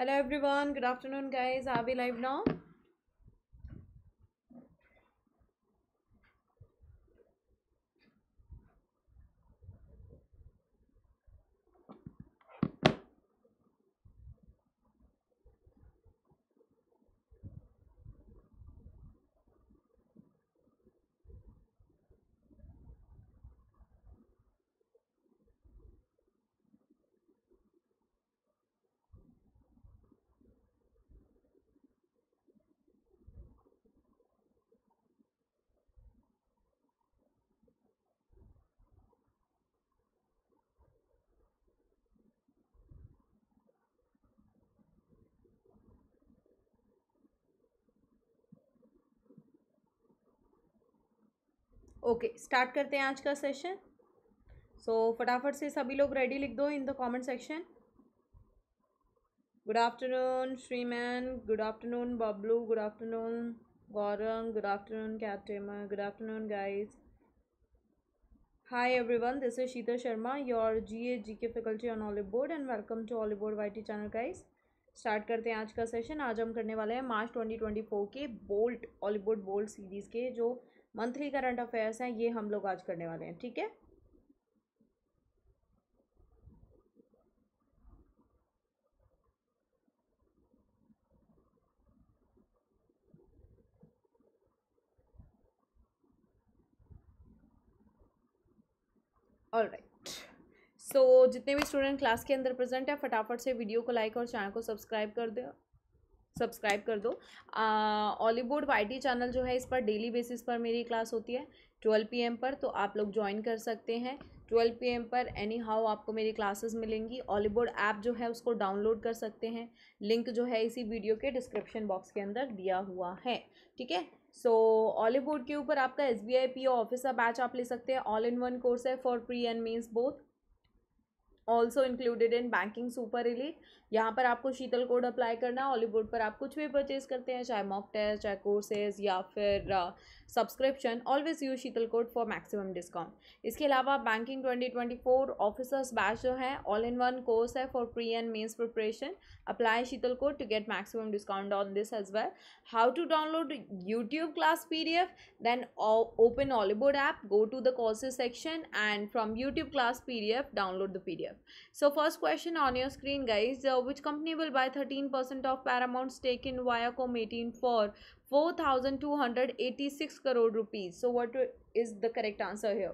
hello everyone good afternoon guys are we live now okay start करते हैं आज का सेशन सो so, फटाफट से सभी लोग रेडी लिख दो in the comment section good afternoon Shriman good afternoon Bablu good afternoon Gaurang good afternoon कैटेमर good afternoon guys Hi everyone, this is Sheeta Sharma, your GA GK faculty on Olive Board and welcome to Olive Board YT start करते हैं आज का session आज हम करने वाले हैं मार्च फोर के बोल्ट ऑलिवुड बोल्ट सीरीज़ के जो मंथली करंट अफेयर्स हैं ये हम लोग आज करने वाले हैं ठीक है ऑल राइट सो जितने भी स्टूडेंट क्लास के अंदर प्रेजेंट है फटाफट से वीडियो को लाइक और चैनल को सब्सक्राइब कर दो सब्सक्राइब कर दो ऑलीवुड वाई चैनल जो है इस पर डेली बेसिस पर मेरी क्लास होती है ट्वेल्व पी पर तो आप लोग ज्वाइन कर सकते हैं ट्वेल्व पी पर एनी हाउ आपको मेरी क्लासेस मिलेंगी ऑलीवुड ऐप जो है उसको डाउनलोड कर सकते हैं लिंक जो है इसी वीडियो के डिस्क्रिप्शन बॉक्स के अंदर दिया हुआ है ठीक है सो ऑलीवुड के ऊपर आपका S B I P office का बैच आप ले सकते हैं ऑल इन वन कोर्स है for pre and mains both also included in banking super elite यहाँ पर आपको शीतल कोड अप्लाई करना है ऑलीवुड पर आप कुछ भी परचेज करते हैं चाहे मॉक टेस्ट चाहे कोर्सेज या फिर subscription always use Sheetal code for maximum discount इसके अलावा banking twenty twenty four officers batch जो है ऑल इन वन कोर्स है for pre and mains preparation apply Sheetal code to get maximum discount on this as well how to download YouTube class P D F then open app go to the courses section and from YouTube class P D F download the P D F so first question on your screen guys which company will buy 13% of Paramount stake in Viacom 18 for 4,286 crore rupees. So what is the correct answer here?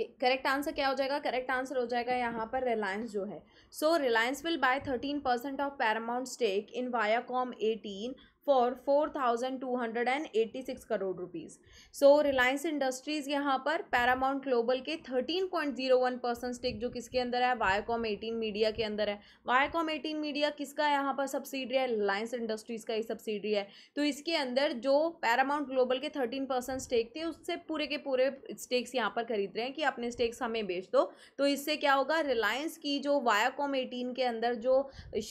Okay correct answer क्या हो जाएगा correct answer हो जाएगा यहाँ पर Reliance जो है so Reliance will buy thirteen percent of Paramount stake in Viacom eighteen for four thousand two hundred and eighty six crore rupees so Reliance Industries यहाँ पर पैरामाउंट ग्लोबल के thirteen point zero one percent stake जो किसके अंदर है Viacom eighteen media के अंदर है वायकॉम एटीन मीडिया किसका यहाँ पर सब्सिडी है रिलायंस इंडस्ट्रीज़ का ही सब्सिडी है तो इसके अंदर जो पैरामाउंट ग्लोबल के थर्टीन परसेंट स्टेक थे उससे पूरे के पूरे स्टेक्स यहाँ पर खरीद रहे हैं कि अपने स्टेक्स हमें बेच दो तो इससे क्या होगा रिलायंस की जो वायाकॉम एटीन के अंदर जो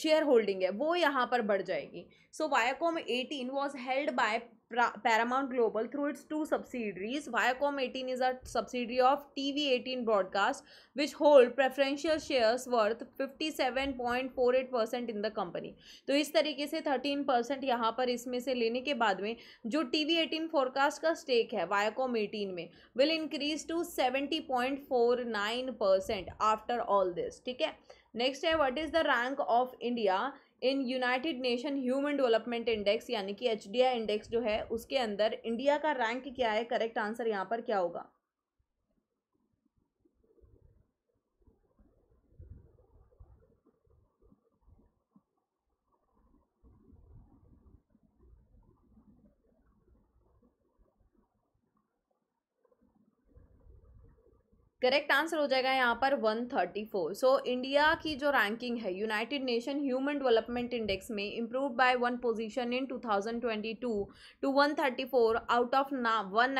शेयर होल्डिंग है वो यहाँ पर बढ़ जाएगी so Viacom eighteen was held by Paramount Global through its two subsidiaries Viacom eighteen is a subsidiary of T V eighteen broadcast which hold preferential shares worth fifty seven point four eight percent in the company तो इस तरीके से thirteen percent यहाँ पर इसमें से लेने के बाद में जो टी वी एटीन फोरकास्ट का स्टेक है वायाकॉम एटीन में will increase to seventy point four nine percent after all this ठीक है नेक्स्ट है what is the rank of India in United Nation Human Development Index यानी कि H index जो है उसके अंदर इंडिया का रैंक क्या है करेक्ट आंसर यहाँ पर क्या होगा करेक्ट आंसर हो जाएगा यहाँ पर 134 सो so, इंडिया की जो रैंकिंग है United Nation Human Development Index में improve by one position in 2022 to 134 out of ना one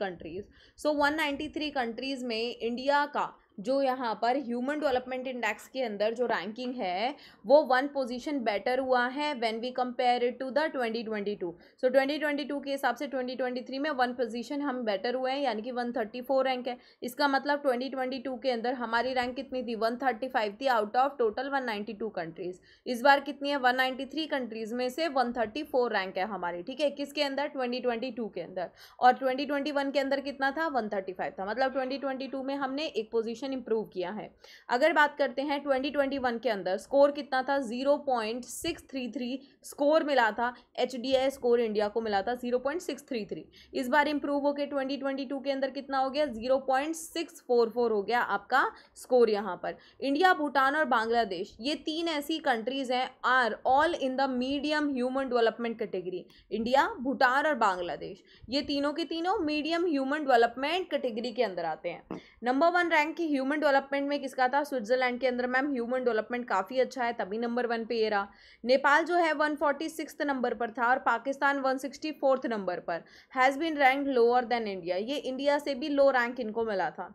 countries so so, 193 countries में इंडिया का जो यहाँ पर ह्यूमन डेवलपमेंट इंडेक्स के अंदर जो रैंकिंग है वो वन पोजीशन बेटर हुआ है when we compare it to the 2022 so twenty 2022 के हिसाब से 2023 में वन पोजीशन हम बेटर हुए हैं यानी कि 134 रैंक है इसका मतलब 2022 के अंदर हमारी रैंक कितनी थी 135 थी आउट ऑफ टोटल 192 कंट्रीज़ इस बार कितनी है 193 कंट्रीज़ में से 134 रैंक है हमारी ठीक है किसके अंदर 2022 के अंदर और 2021 के अंदर कितना था 135 था मतलब 2022 में हमने एक पोजीशन पोजीशन इंप्रूव किया है अगर बात करते हैं 2021 के अंदर स्कोर कितना था 0.633 स्कोर मिला था एच स्कोर इंडिया को मिला था 0.633 इस बार इंप्रूव होकर 2022 के अंदर कितना हो गया 0.644 हो गया आपका स्कोर यहाँ पर इंडिया भूटान और बांग्लादेश ये तीन ऐसी कंट्रीज़ हैं are all in the medium human development category India Bhutan और बांग्लादेश ये तीनों के तीनों मीडियम ह्यूमन डेवलपमेंट कैटेगरी के अंदर आते हैं नंबर वन रैंक की ह्यूमन डेवलपमेंट में किसका था स्विट्जरलैंड के अंदर मैम ह्यूमन डेवलपमेंट काफ़ी अच्छा है तभी नंबर वन पे ये रहा नेपाल जो है वन फोर्टी सिक्स नंबर पर था और Pakistan one sixty fourth number पर has been rank lower than India ये इंडिया से भी लो रैंक इनको मिला था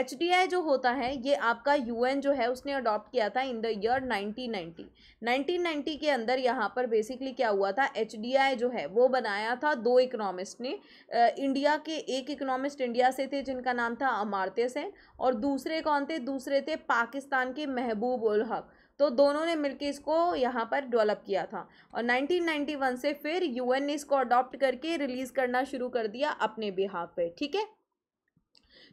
एच जो होता है ये आपका यू जो है उसने अडॉप्ट किया था in the year nineteen ninety के अंदर यहाँ पर बेसिकली क्या हुआ था एच जो है वो बनाया था दो इकोनॉमिस्ट ने इंडिया के एक इकोनॉमिस्ट इंडिया से थे जिनका नाम था अमारते सेन और दूसरे दूसरे कौन थे दूसरे थे पाकिस्तान के महबूब उल हक तो दोनों ने मिलकर इसको यहाँ पर डेवलप किया था और 1991 से फिर यूएन ने इसको अडॉप्ट करके रिलीज़ करना शुरू कर दिया अपने बिहाफ पे ठीक है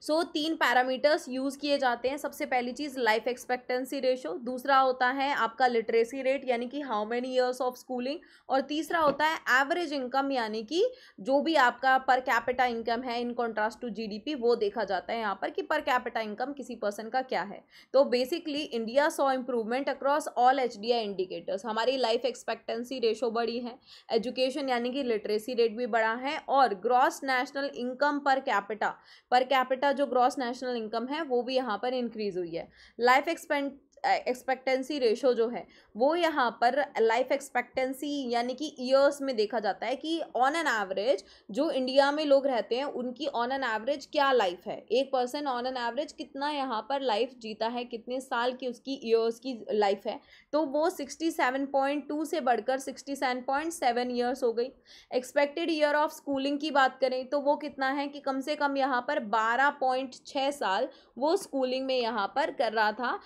सो so, तीन पैरामीटर्स यूज़ किए जाते हैं सबसे पहली चीज़ लाइफ एक्सपेक्टेंसी रेशो दूसरा होता है आपका लिटरेसी रेट यानी कि how many years of schooling और तीसरा होता है एवरेज इनकम यानी कि जो भी आपका पर कैपिटा इनकम है इन कॉन्ट्रास्ट टू जीडीपी वो देखा जाता है यहाँ पर कि पर कैपिटा इनकम किसी पर्सन का क्या है तो basically India saw improvement across all H indicators हमारी लाइफ एक्सपेक्टेंसी रेशो बढ़ी है एजुकेशन यानी कि लिटरेसी रेट भी बढ़ा है और gross national income per capita per capita जो ग्रॉस नेशनल इनकम है वो भी यहाँ पर इंक्रीज़ हुई है लाइफ एक्सपेंड एक्सपेक्टेंसी रेशो जो है वो यहाँ पर लाइफ एक्सपेक्टेंसी यानी कि ईयर्स में देखा जाता है कि ऑन एन एवरेज जो इंडिया में लोग रहते हैं उनकी ऑन एन एवरेज क्या लाइफ है एक पर्सन ऑन एन एवरेज कितना यहाँ पर लाइफ जीता है कितने साल की उसकी ईयर्स की लाइफ है तो वो सिक्सटी सेवन पॉइंट टू से बढ़कर sixty seven point seven years हो गई एक्सपेक्टेड ईयर ऑफ स्कूलिंग की बात करें तो वो कितना है कि कम से कम यहाँ पर बारह पॉइंट छः साल वो स्कूलिंग में यहाँ पर कर रहा था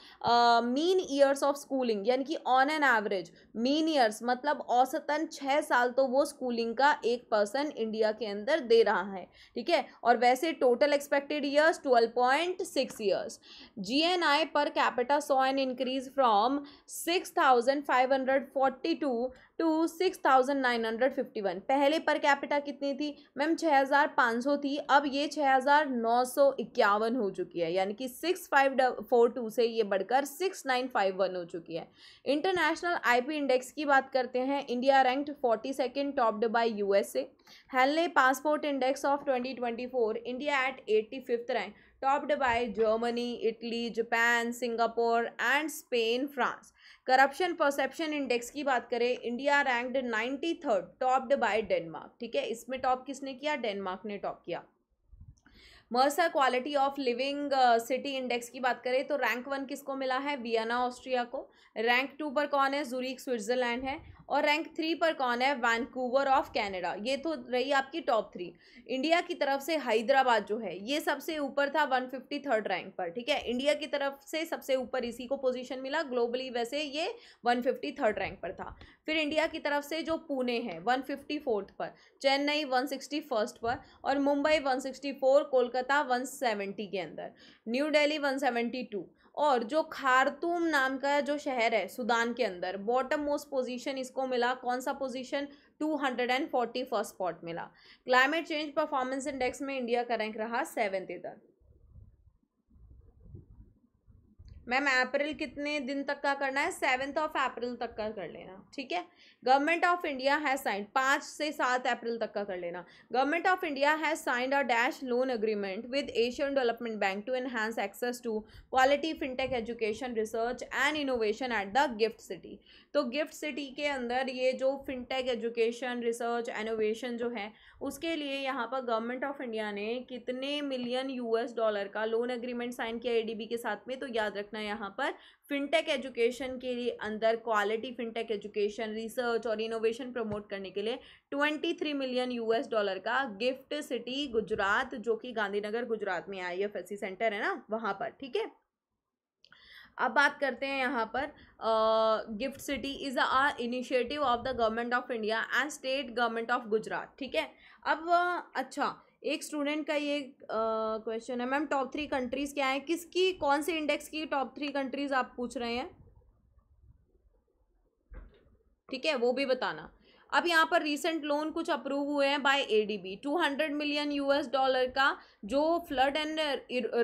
मीन ईयर्स ऑफ स्कूलिंग यानी कि on an average mean years मतलब औसतन छः साल तो वो स्कूलिंग का एक पर्सन इंडिया के अंदर दे रहा है ठीक है और वैसे total expected years twelve point six years G N I per capita saw an increase from six thousand five hundred forty two to six thousand nine hundred fifty one पहले per capita कितनी थी ma'am छः हज़ार पाँच सौ थी अब ये छः हज़ार नौ सौ इक्यावन हो चुकी है यानी कि सिक्स फाइव फोर टू से ये बढ़कर सिक्स नाइन फाइव वन हो चुकी है इंटरनेशनल आईपी इंडेक्स की बात करते हैं India ranked forty second topped by USA Henley passport index of twenty twenty four India at eighty fifth rank topped by Germany Italy Japan Singapore and Spain France corruption perception index की बात करें India ranked ninety third topped by Denmark ठीक है इसमें top किसने किया Denmark ने top किया Mercer quality of living city index की बात करें तो रैंक वन किसको मिला है वियना ऑस्ट्रिया को रैंक टू पर कौन है जूरिक स्विट्जरलैंड है और रैंक थ्री पर कौन है वैनकूवर ऑफ कैनेडा ये तो रही आपकी टॉप थ्री इंडिया की तरफ से हैदराबाद जो है ये सबसे ऊपर था वन फिफ्टी थर्ड रैंक पर ठीक है इंडिया की तरफ से सबसे ऊपर इसी को पोजीशन मिला ग्लोबली वैसे ये वन फिफ्टी थर्ड रैंक पर था फिर इंडिया की तरफ से जो पुणे है वन फिफ्टी फोर्थ पर चेन्नई वन सिक्सटी फर्स्ट पर और Mumbai one sixty four Kolkata one seventy के अंदर New Delhi one seventy two और जो खारतूम नाम का जो शहर है सूडान के अंदर बॉटम मोस्ट पोजीशन इसको मिला कौन सा position two hundred and forty first spot मिला क्लाइमेट चेंज परफॉर्मेंस इंडेक्स में इंडिया का रैंक रहा सेवेंथ इधर मैम अप्रैल कितने दिन तक का करना है सेवन्थ ऑफ अप्रैल तक का कर लेना ठीक है गवर्नमेंट ऑफ इंडिया है साइंड पाँच से सात अप्रैल तक का कर लेना गवर्नमेंट ऑफ इंडिया है signed a dash loan agreement with Asian Development Bank to enhance access to quality fintech education research and innovation at the GIFT City तो गिफ्ट सिटी के अंदर ये जो फिनटेक एजुकेशन रिसर्च इनोवेशन जो है उसके लिए यहाँ पर गवर्नमेंट ऑफ इंडिया ने कितने मिलियन यूएस डॉलर का लोन अग्रीमेंट साइन किया ए के साथ में तो याद रखना अपना यहाँ पर फिनटेक एजुकेशन के लिए अंदर क्वालिटी फिनटेक एजुकेशन रिसर्च और इनोवेशन प्रमोट करने के लिए twenty three million US dollar का गिफ्ट सिटी गुजरात जो कि गांधीनगर गुजरात में आई एफ सेंटर है ना वहाँ पर ठीक है अब बात करते हैं यहाँ पर GIFT City is a initiative of the government of India and state government of Gujarat ठीक है अब अच्छा एक स्टूडेंट का ये क्वेश्चन uh, है मैम टॉप थ्री कंट्रीज़ क्या है किसकी कौन से इंडेक्स की टॉप थ्री कंट्रीज़ आप पूछ रहे हैं ठीक है वो भी बताना अब यहाँ पर रिसेंट लोन कुछ अप्रूव हुए हैं by ADB 200 million US dollar का जो flood and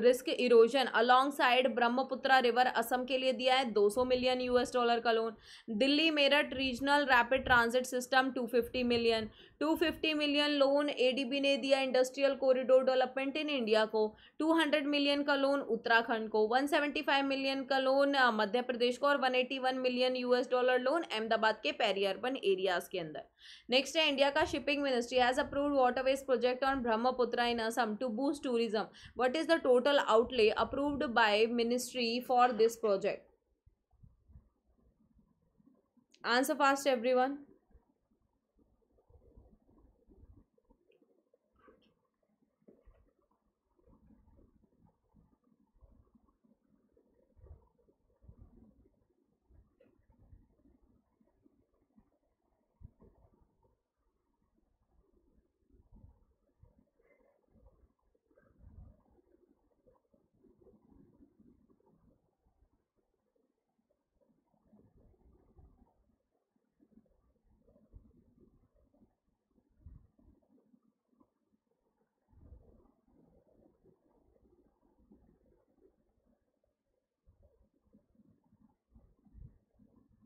risk erosion alongside Brahmaputra river Assam के लिए दिया है 200 मिलियन यूएस डॉलर का loan Delhi Meerut regional rapid transit system 250 million 250 million loan ADB ने दिया industrial corridor development in India को 200 मिलियन का लोन उत्तराखंड को 175 मिलियन का लोन मध्य प्रदेश को और 181 million US dollar loan Ahmedabad के पैरी अर्बन एरियाज के अंदर नेक्स्ट है इंडिया का shipping ministry has approve waterways project on Brahmaputra in Assam to boost tourism what is the total outlay approved by ministry for this project answer fast everyone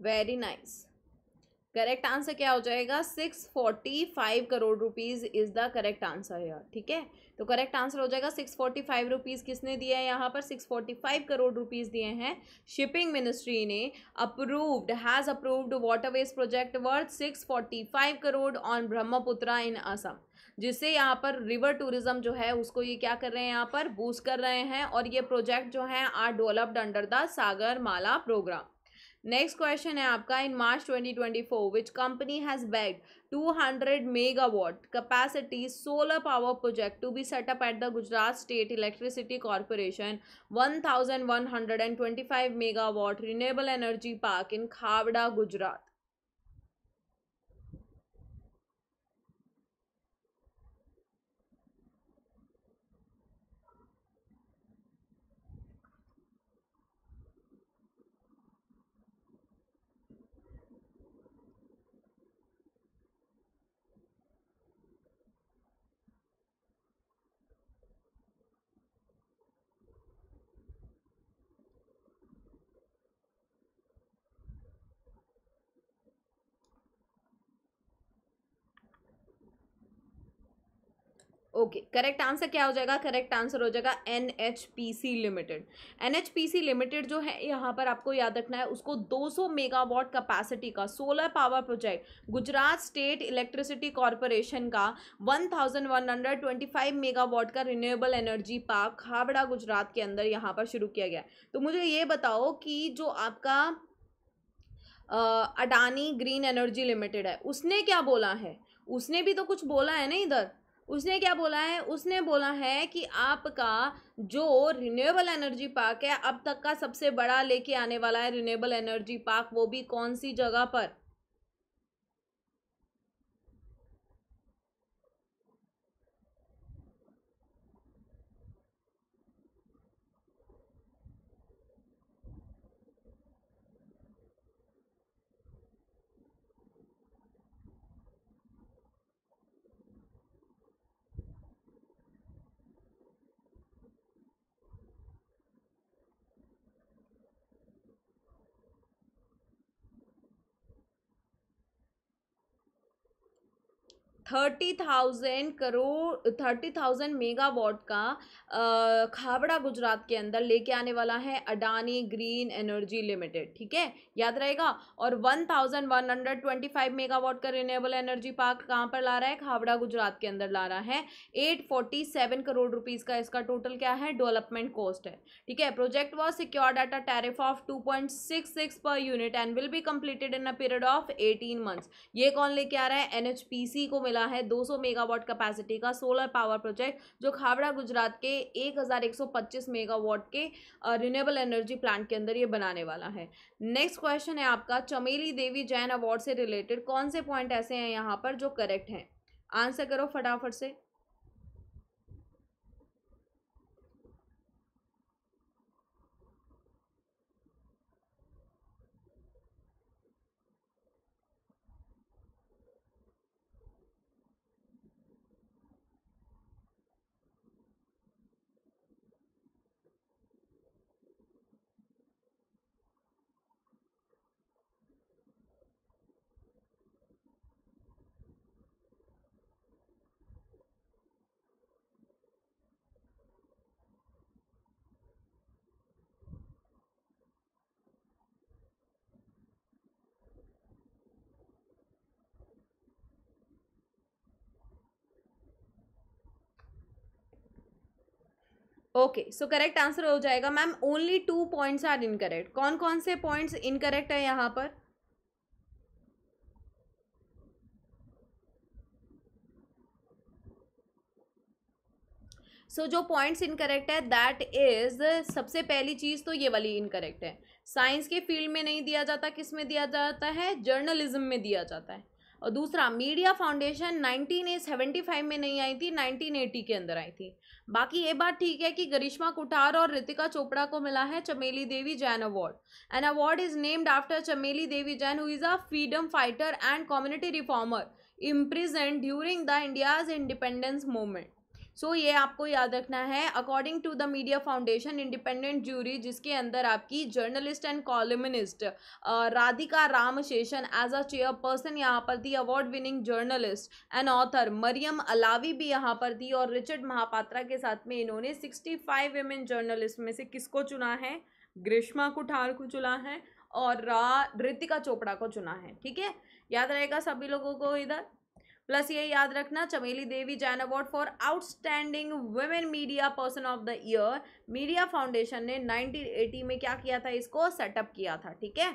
very nice correct answer क्या हो जाएगा six forty five crore rupees is the correct answer यार ठीक है तो correct answer हो जाएगा six forty five rupees किसने दिए है यहाँ पर six forty five crore rupees दिए हैं शिपिंग मिनिस्ट्री ने approved has approved waterways project worth six forty five crore on Brahmaputra in Assam जिससे यहाँ पर रिवर टूरिज्म जो है उसको ये क्या कर रहे हैं यहाँ पर बूस्ट कर रहे हैं और ये प्रोजेक्ट जो है are developed under the Sagarmala program next question है आपका in March 2024 which company has bag 200 megawatt capacity solar power project to be set up at the Gujarat state electricity corporation five megawatt renewable energy park in Khavda Gujarat okay correct answer क्या हो जाएगा correct answer हो जाएगा N H P C limited N H P C limited जो है यहाँ पर आपको याद रखना है उसको 200 मेगावाट कैपेसिटी का solar power project Gujarat state electricity corporation का 1125 मेगावाट का renewable energy park Khavda Gujarat के अंदर यहाँ पर शुरू किया गया तो मुझे ये बताओ कि जो आपका अडानी ग्रीन एनर्जी लिमिटेड है उसने क्या बोला है उसने भी तो कुछ बोला है ना इधर उसने क्या बोला है उसने बोला है कि आपका जो रिन्यूएबल एनर्जी पार्क है अब तक का सबसे बड़ा लेके आने वाला है रिन्यूएबल एनर्जी पार्क वो भी कौन सी जगह पर thirty thousand crore thirty thousand megawatt का खावड़ा गुजरात के अंदर लेके आने वाला है अडानी ग्रीन एनर्जी लिमिटेड ठीक है याद रहेगा और one thousand one hundred twenty five megawatt का रिन्यूएबल एनर्जी पार्क कहाँ पर ला रहा है खावड़ा गुजरात के अंदर ला रहा है eight forty seven crore rupees का इसका टोटल क्या है डेवलपमेंट कॉस्ट है ठीक है project was secure at a tariff of two point six six per unit and will be completed in a period of eighteen months ये कौन लेके आ रहा है सी को मिला मिला है 200 मेगावाट कैपेसिटी का सोलर पावर प्रोजेक्ट जो खावड़ा गुजरात के 1125 मेगावाट के रिन्यूएबल एनर्जी प्लांट के अंदर ये बनाने वाला है नेक्स्ट क्वेश्चन है आपका चमेली देवी जैन अवार्ड से रिलेटेड कौन से पॉइंट ऐसे हैं यहाँ पर जो करेक्ट हैं आंसर करो फटाफट से ओके सो करेक्ट आंसर हो जाएगा ma'am only two points are incorrect कौन कौन से पॉइंट्स इनकरेक्ट है यहाँ पर सो so, जो पॉइंट्स इनकरेक्ट है दैट इज सबसे पहली चीज़ तो ये वाली इनकरेक्ट है साइंस के फील्ड में नहीं दिया जाता किस में दिया जाता है जर्नलिज्म में दिया जाता है और दूसरा मीडिया फाउंडेशन 1975 में नहीं आई थी 1980 के अंदर आई थी बाकी ये बात ठीक है कि गरिश्मा कुठार और रितिका चोपड़ा को मिला है Chameli Devi Jain award an award is named after Chameli Devi Jain who is a freedom fighter and community reformer imprisoned during the India's independence movement so so, ये आपको याद रखना है according to the media foundation independent jury जिसके अंदर आपकी journalist and columnist Radhika Ramaseshan as a chairperson यहाँ पर थी award winning journalist and author Mariyam Alavi भी यहाँ पर थी और रिचर्ड महापात्रा के साथ में इन्होंने सिक्सटी फाइव वेमेन जर्नलिस्ट में से किसको चुना है ग्रीष्मा कुठार को चुना है और ऋतिका चोपड़ा को चुना है ठीक है याद रहेगा सभी लोगों को इधर प्लस ये याद रखना Chameli Devi Jain award for outstanding women media person of the year media foundation ने 1980 में क्या किया था इसको सेटअप किया था ठीक है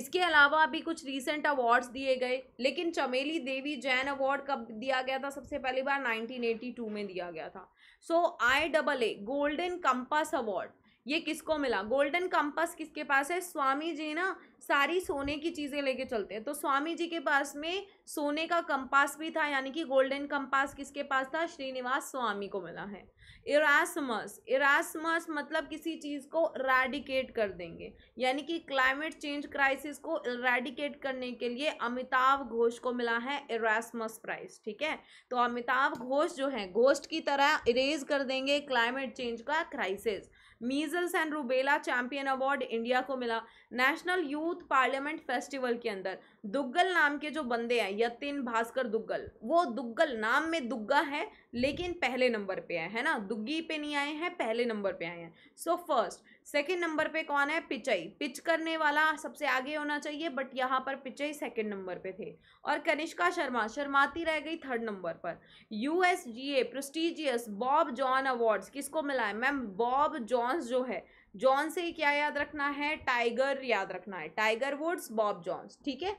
इसके अलावा अभी कुछ रीसेंट अवार्ड्स दिए गए लेकिन चमेली देवी जैन अवार्ड कब दिया गया था सबसे पहली बार 1982 में दिया गया था so I double A golden compass award ये किसको मिला गोल्डन कंपस किसके पास है स्वामी जी ना सारी सोने की चीज़ें लेके चलते हैं तो स्वामी जी के पास में सोने का कंपास भी था यानी कि गोल्डन कंपास किसके पास था श्रीनिवास स्वामी को मिला है इरासमस इरासमस मतलब किसी चीज़ को रेडिकेट कर देंगे यानी कि क्लाइमेट चेंज क्राइसिस को रेडिकेट करने के लिए अमिताभ घोष को मिला है इरासमस प्राइस ठीक है तो अमिताभ घोष जो है घोष की तरह इरेज कर देंगे क्लाइमेट चेंज का crisis measles and rubella champion award India को मिला नेशनल यूथ पार्लियामेंट फेस्टिवल के अंदर दुग्गल नाम के जो बंदे हैं यतिन भास्कर दुग्गल वो दुग्गल नाम में दुग्गा है लेकिन पहले नंबर पे है है ना दुग्गी पे नहीं आए हैं पहले नंबर पे आए हैं सो फर्स्ट सेकेंड नंबर पे कौन है पिचई पिच करने वाला सबसे आगे होना चाहिए बट यहाँ पर पिचई सेकेंड नंबर पे थे और कनिष्का शर्मा शर्माती रह गई थर्ड नंबर पर U S G A prestigious Bob John awards किसको मिला है मैम बॉब जॉन्स जो है जॉन से क्या याद रखना है टाइगर याद रखना है टाइगर वुड्स बॉब जॉन्स ठीक है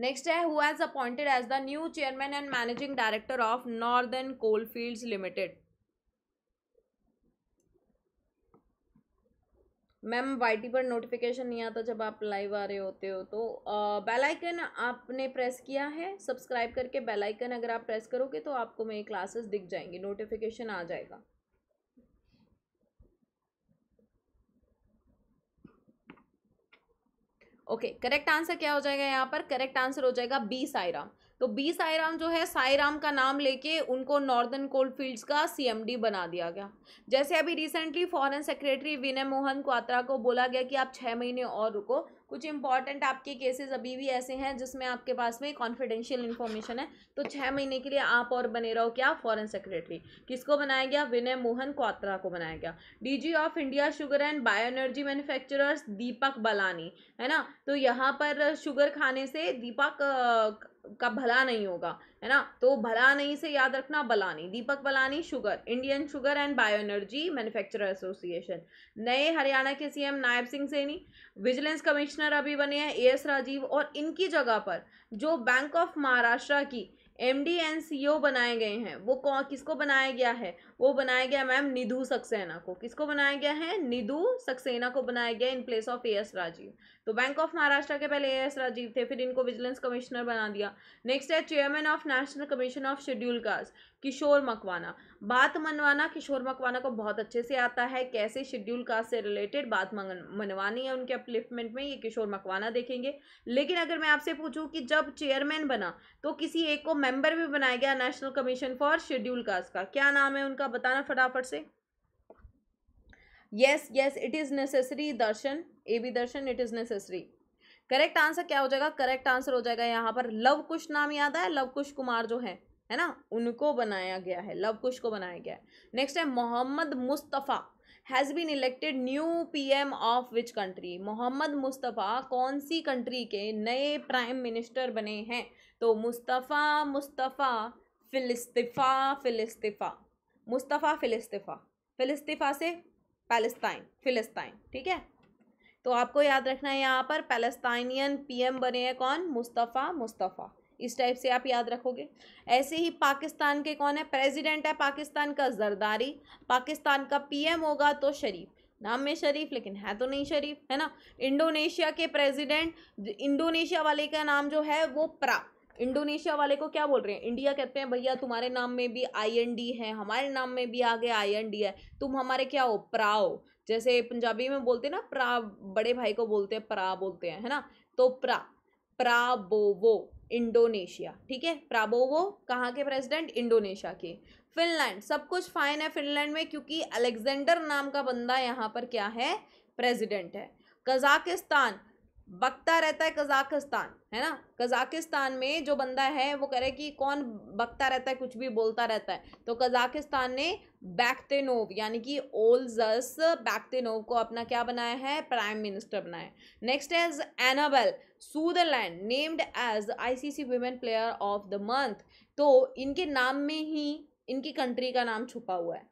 नेक्स्ट है who has appointed as the new chairman and managing director of Northern Coalfields Limited ma'am why पर नोटिफिकेशन नहीं आता जब आप लाइव आ रहे होते हो तो बेल आइकन आपने प्रेस किया है सब्सक्राइब करके बेल आइकन अगर आप प्रेस करोगे तो आपको मेरी क्लासेस दिख जाएंगी नोटिफिकेशन आ जाएगा ओके करेक्ट आंसर क्या हो जाएगा यहाँ पर करेक्ट आंसर हो जाएगा बी सायरा तो बी साईराम जो है साईराम का नाम लेके उनको नॉर्दर्न कोल्ड फील्ड्स का सीएमडी बना दिया गया जैसे अभी recently foreign secretary Vinay Mohan Kwatra को बोला गया कि आप छः महीने और रुको कुछ इंपॉर्टेंट आपके केसेस अभी भी ऐसे हैं जिसमें आपके पास में कॉन्फिडेंशियल इन्फॉर्मेशन है तो छः महीने के लिए आप और बने रहो क्या फॉरेन सेक्रेटरी किसको बनाया गया विनय मोहन क्वात्रा को बनाया गया DG of India sugar and bioenergy manufacturers Deepak Balani है ना तो यहाँ पर शुगर खाने से दीपक का भला नहीं होगा है ना तो भला नहीं से याद रखना Balani Deepak Balani sugar Indian sugar and bio energy manufacturer association नए हरियाणा के सीएम नायब सिंह सैनी विजिलेंस कमिश्नर अभी बने हैं ए एस राजीव और इनकी जगह पर जो बैंक ऑफ महाराष्ट्र की M D and C CEO बनाए गए हैं वो कौन किसको बनाया गया है वो बनाया गया मैम निधु सक्सेना को किसको बनाया गया है निधु सक्सेना को बनाया गया in place of A S Rajeev तो बैंक ऑफ महाराष्ट्र के पहले ए एस राजीव थे फिर इनको विजिलेंस कमिश्नर बना दिया नेक्स्ट है chairman of national commission of scheduled caste Kishore Makwana बात मनवाना किशोर मकवाना को बहुत अच्छे से आता है कैसे शेड्यूल कास्ट से रिलेटेड बात मनवानी है उनके अपलिफ्टमेंट में ये किशोर मकवाना देखेंगे लेकिन अगर मैं आपसे पूछूँ कि जब चेयरमैन बना तो किसी एक को मेम्बर भी बनाया गया national commission for scheduled caste का क्या नाम है उनका बताना फटाफट से yes yes it is necessary Darshan A B Darshan it is necessary correct answer क्या हो जाएगा करेक्ट आंसर हो जाएगा यहाँ पर लव कुश नाम याद है लव कुश कुमार जो है है ना उनको बनाया गया है लव कुश को बनाया गया है नेक्स्ट है Mohammad Mustafa has been elected new PM of which country Mohammad Mustafa कौन सी कंट्री के नए प्राइम मिनिस्टर बने हैं तो मुस्तफ़ा मुस्तफ़ा फिलिस्तीफ़ा फिलिस्तीफ़ा मुस्तफ़ा फिलिस्तीफ़ा फिलिस्तीफ़ा से पैलेस्टाइन फिलिस्तीन ठीक है तो आपको याद रखना है यहाँ पर पैलेस्टाइनियन पीएम बने हैं कौन मुस्तफ़ा मुस्तफ़ा इस टाइप से आप याद रखोगे ऐसे ही पाकिस्तान के कौन है प्रेसिडेंट है पाकिस्तान का जरदारी पाकिस्तान का पीएम होगा तो शरीफ नाम में शरीफ लेकिन है तो नहीं शरीफ है ना इंडोनेशिया के प्रेसिडेंट इंडोनेशिया वाले का नाम जो है वो प्रा इंडोनेशिया वाले को क्या बोल रहे हैं इंडिया कहते हैं भैया तुम्हारे नाम में भी आई एन डी है हमारे नाम में भी आगे आई एन डी है तुम हमारे क्या हो प्राओ जैसे पंजाबी में बोलते हैं ना प्रा बड़े भाई को बोलते हैं प्रा बोलते हैं है ना तो प्रा प्राबोवो इंडोनेशिया ठीक है प्राबोवो कहाँ के प्रेसिडेंट इंडोनेशिया के फिनलैंड सब कुछ फाइन है फिनलैंड में क्योंकि अलेक्जेंडर नाम का बंदा यहाँ पर क्या है प्रेजिडेंट है कजाकिस्तान बकता रहता है कजाकिस्तान है ना कजाकिस्तान में जो बंदा है वो कह रहे कि कौन बकता रहता है कुछ भी बोलता रहता है तो कजाकिस्तान ने बैक्तेनोव यानी कि ओल्जस बैक्तेनोव को अपना क्या बनाया है प्राइम मिनिस्टर बनाया next as Annabel Sutherland named as ICC women player of the month तो इनके नाम में ही इनकी कंट्री का नाम छुपा हुआ है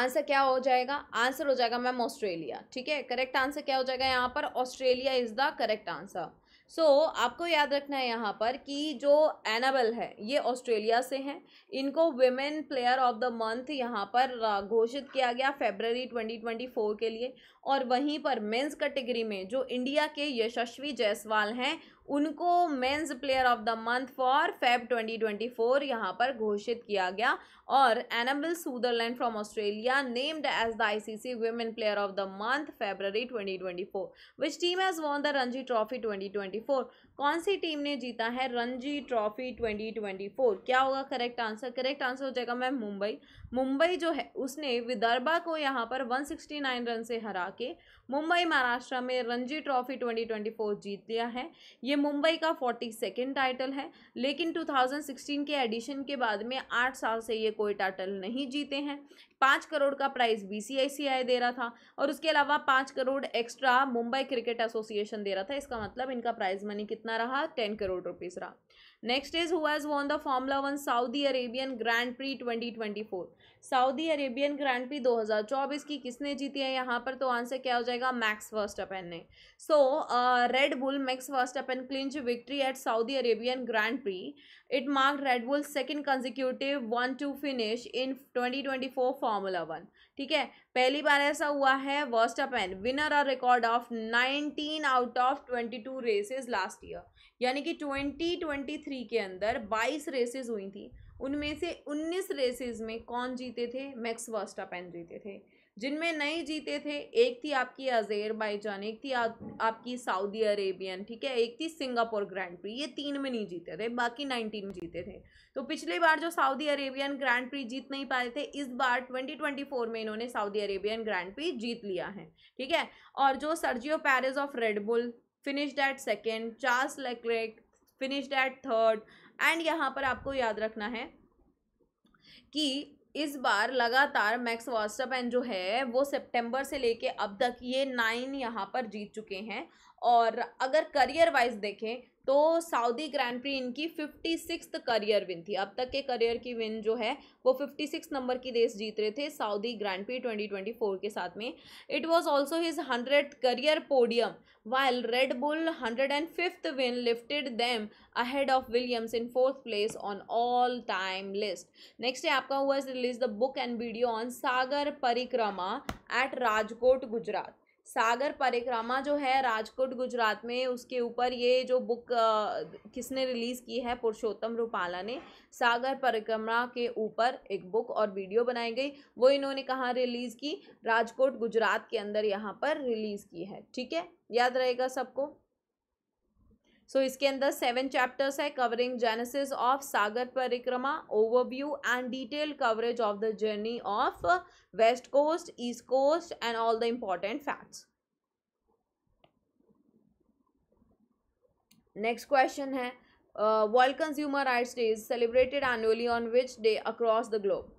आंसर क्या हो जाएगा आंसर हो जाएगा मैम ऑस्ट्रेलिया ठीक है करेक्ट आंसर क्या हो जाएगा यहाँ पर Australia is the correct answer so so, आपको याद रखना है यहाँ पर कि जो एनाबल है ये ऑस्ट्रेलिया से हैं इनको women player of the month यहाँ पर घोषित किया गया फेबररी 2024 के लिए और वहीं पर मेंस कैटेगरी में जो इंडिया के यशस्वी जायसवाल हैं उनको men's player of the month for Feb 2024 यहाँ पर घोषित किया गया और Annabel Sutherland from Australia named as the ICC women player of the month February 2024 which team has won the Ranji trophy 2024 कौन सी टीम ने जीता है रणजी ट्रॉफी 2024 क्या होगा करेक्ट आंसर करेक्ट आंसर हो जाएगा मैम मुंबई मुंबई जो है उसने विदर्भा को यहाँ पर वन रन से हरा के मुंबई महाराष्ट्र में रणजी ट्रॉफी 2024 जीत लिया है ये मुंबई का फोर्टी सेकेंड टाइटल है लेकिन 2016 के एडिशन के बाद में आठ साल से ये कोई टाइटल नहीं जीते हैं पाँच करोड़ का प्राइज़ बीसीआईसीआई दे रहा था और उसके अलावा पाँच crore extra Mumbai cricket association दे रहा था इसका मतलब इनका प्राइज़ मनी कितना रहा टेन करोड़ रुपीज़ रहा next is who has won the formula one Saudi Arabian grand pre twenty twenty four Saudi Arabian grand prix दो हजार चौबीस की किसने जीती है यहाँ पर तो आंसर क्या हो जाएगा मैक्स अपन ने सो रेड बुल मैक्स अपन clinch victory at Saudi Arabian grand Prix it mark Red Bull second consecutive one two finish in twenty twenty four Formula One ठीक है पहली बार ऐसा हुआ है Verstappen winner are record of nineteen out of twenty two races last year यानी कि 2023 के अंदर 22 रेसेस हुई थी उनमें से 19 रेसेस में कौन जीते थे मैक्स वर्स्टापेन जीते थे जिनमें नहीं जीते थे एक थी आपकी अजेरबाईजान एक थी आ, आपकी सऊदी अरेबियन ठीक है एक थी सिंगापुर ग्रैंड प्री ये तीन में नहीं जीते थे बाकी नाइनटीन जीते थे तो पिछले बार जो सऊदी अरेबियन ग्रैंड प्री जीत नहीं पाए थे इस बार ट्वेंटी ट्वेंटी फोर में इन्होंने सऊदी अरेबियन ग्रैंड प्री जीत लिया है ठीक है और जो Sergio Perez of Red Bull finished at second Charles Leclerc finished at third and यहाँ पर आपको याद रखना है कि इस बार लगातार मैक्स वास्टपैन जो है वो सितंबर से लेके अब तक ये नाइन यहाँ पर जीत चुके हैं और अगर करियर वाइज देखें तो सऊदी ग्रैंड प्री इनकी फिफ्टी सिक्स करियर विन थी अब तक के करियर की विन जो है वो फिफ्टी सिक्स नंबर की रेस जीत रहे थे Saudi Grand pre twenty twenty four के साथ में it was also his hundred career podium while Red Bull hundred and fifth win lifted them ahead of Williams in fourth place on all time list next है आपका हुआ release the book and video on Sagar Parikrama at Rajkot Gujarat सागर परिक्रमा जो है राजकोट गुजरात में उसके ऊपर ये जो बुक आ, किसने रिलीज़ की है पुरुषोत्तम रूपाला ने सागर परिक्रमा के ऊपर एक बुक और वीडियो बनाई गई वो इन्होंने कहाँ रिलीज़ की राजकोट गुजरात के अंदर यहाँ पर रिलीज़ की है ठीक है याद रहेगा सबको सो so, इसके अंदर सेवन चैप्टर्स है covering genesis of Sagar Parikrama overview and detail coverage of the journey of west coast east coast and all the important facts next question है world consumer rights day is celebrated annually on which day across the globe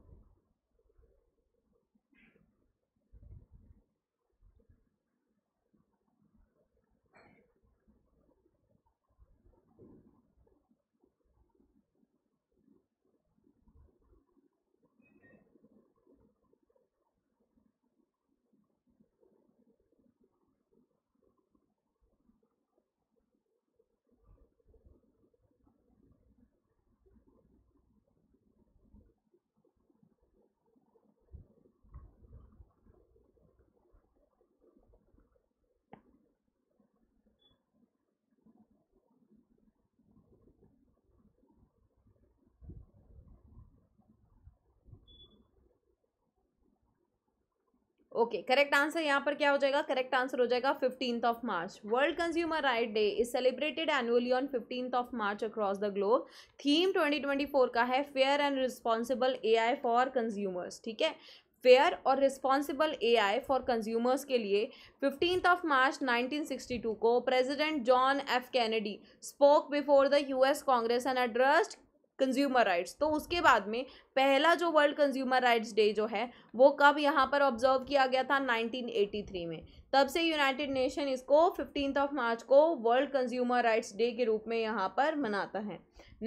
okay correct answer यहाँ पर क्या हो जाएगा correct answer हो जाएगा fifteen of March world consumer right day is celebrated annually on fifteen of March across the globe theme twenty twenty four का है fair and responsible A I for consumers ठीक है फेयर और responsible AI for consumers के लिए fifteen of March 1962 को president John F Kennedy spoke before the US Congress and addressed consumer rights तो उसके बाद में पहला जो वर्ल्ड कंज्यूमर राइट्स डे जो है वो कब यहाँ पर ऑब्जर्व किया गया था 1983 में तब से यूनाइटेड नेशन इसको फिफ्टींथ ऑफ मार्च को वर्ल्ड कंज्यूमर राइट्स डे के रूप में यहाँ पर मनाता है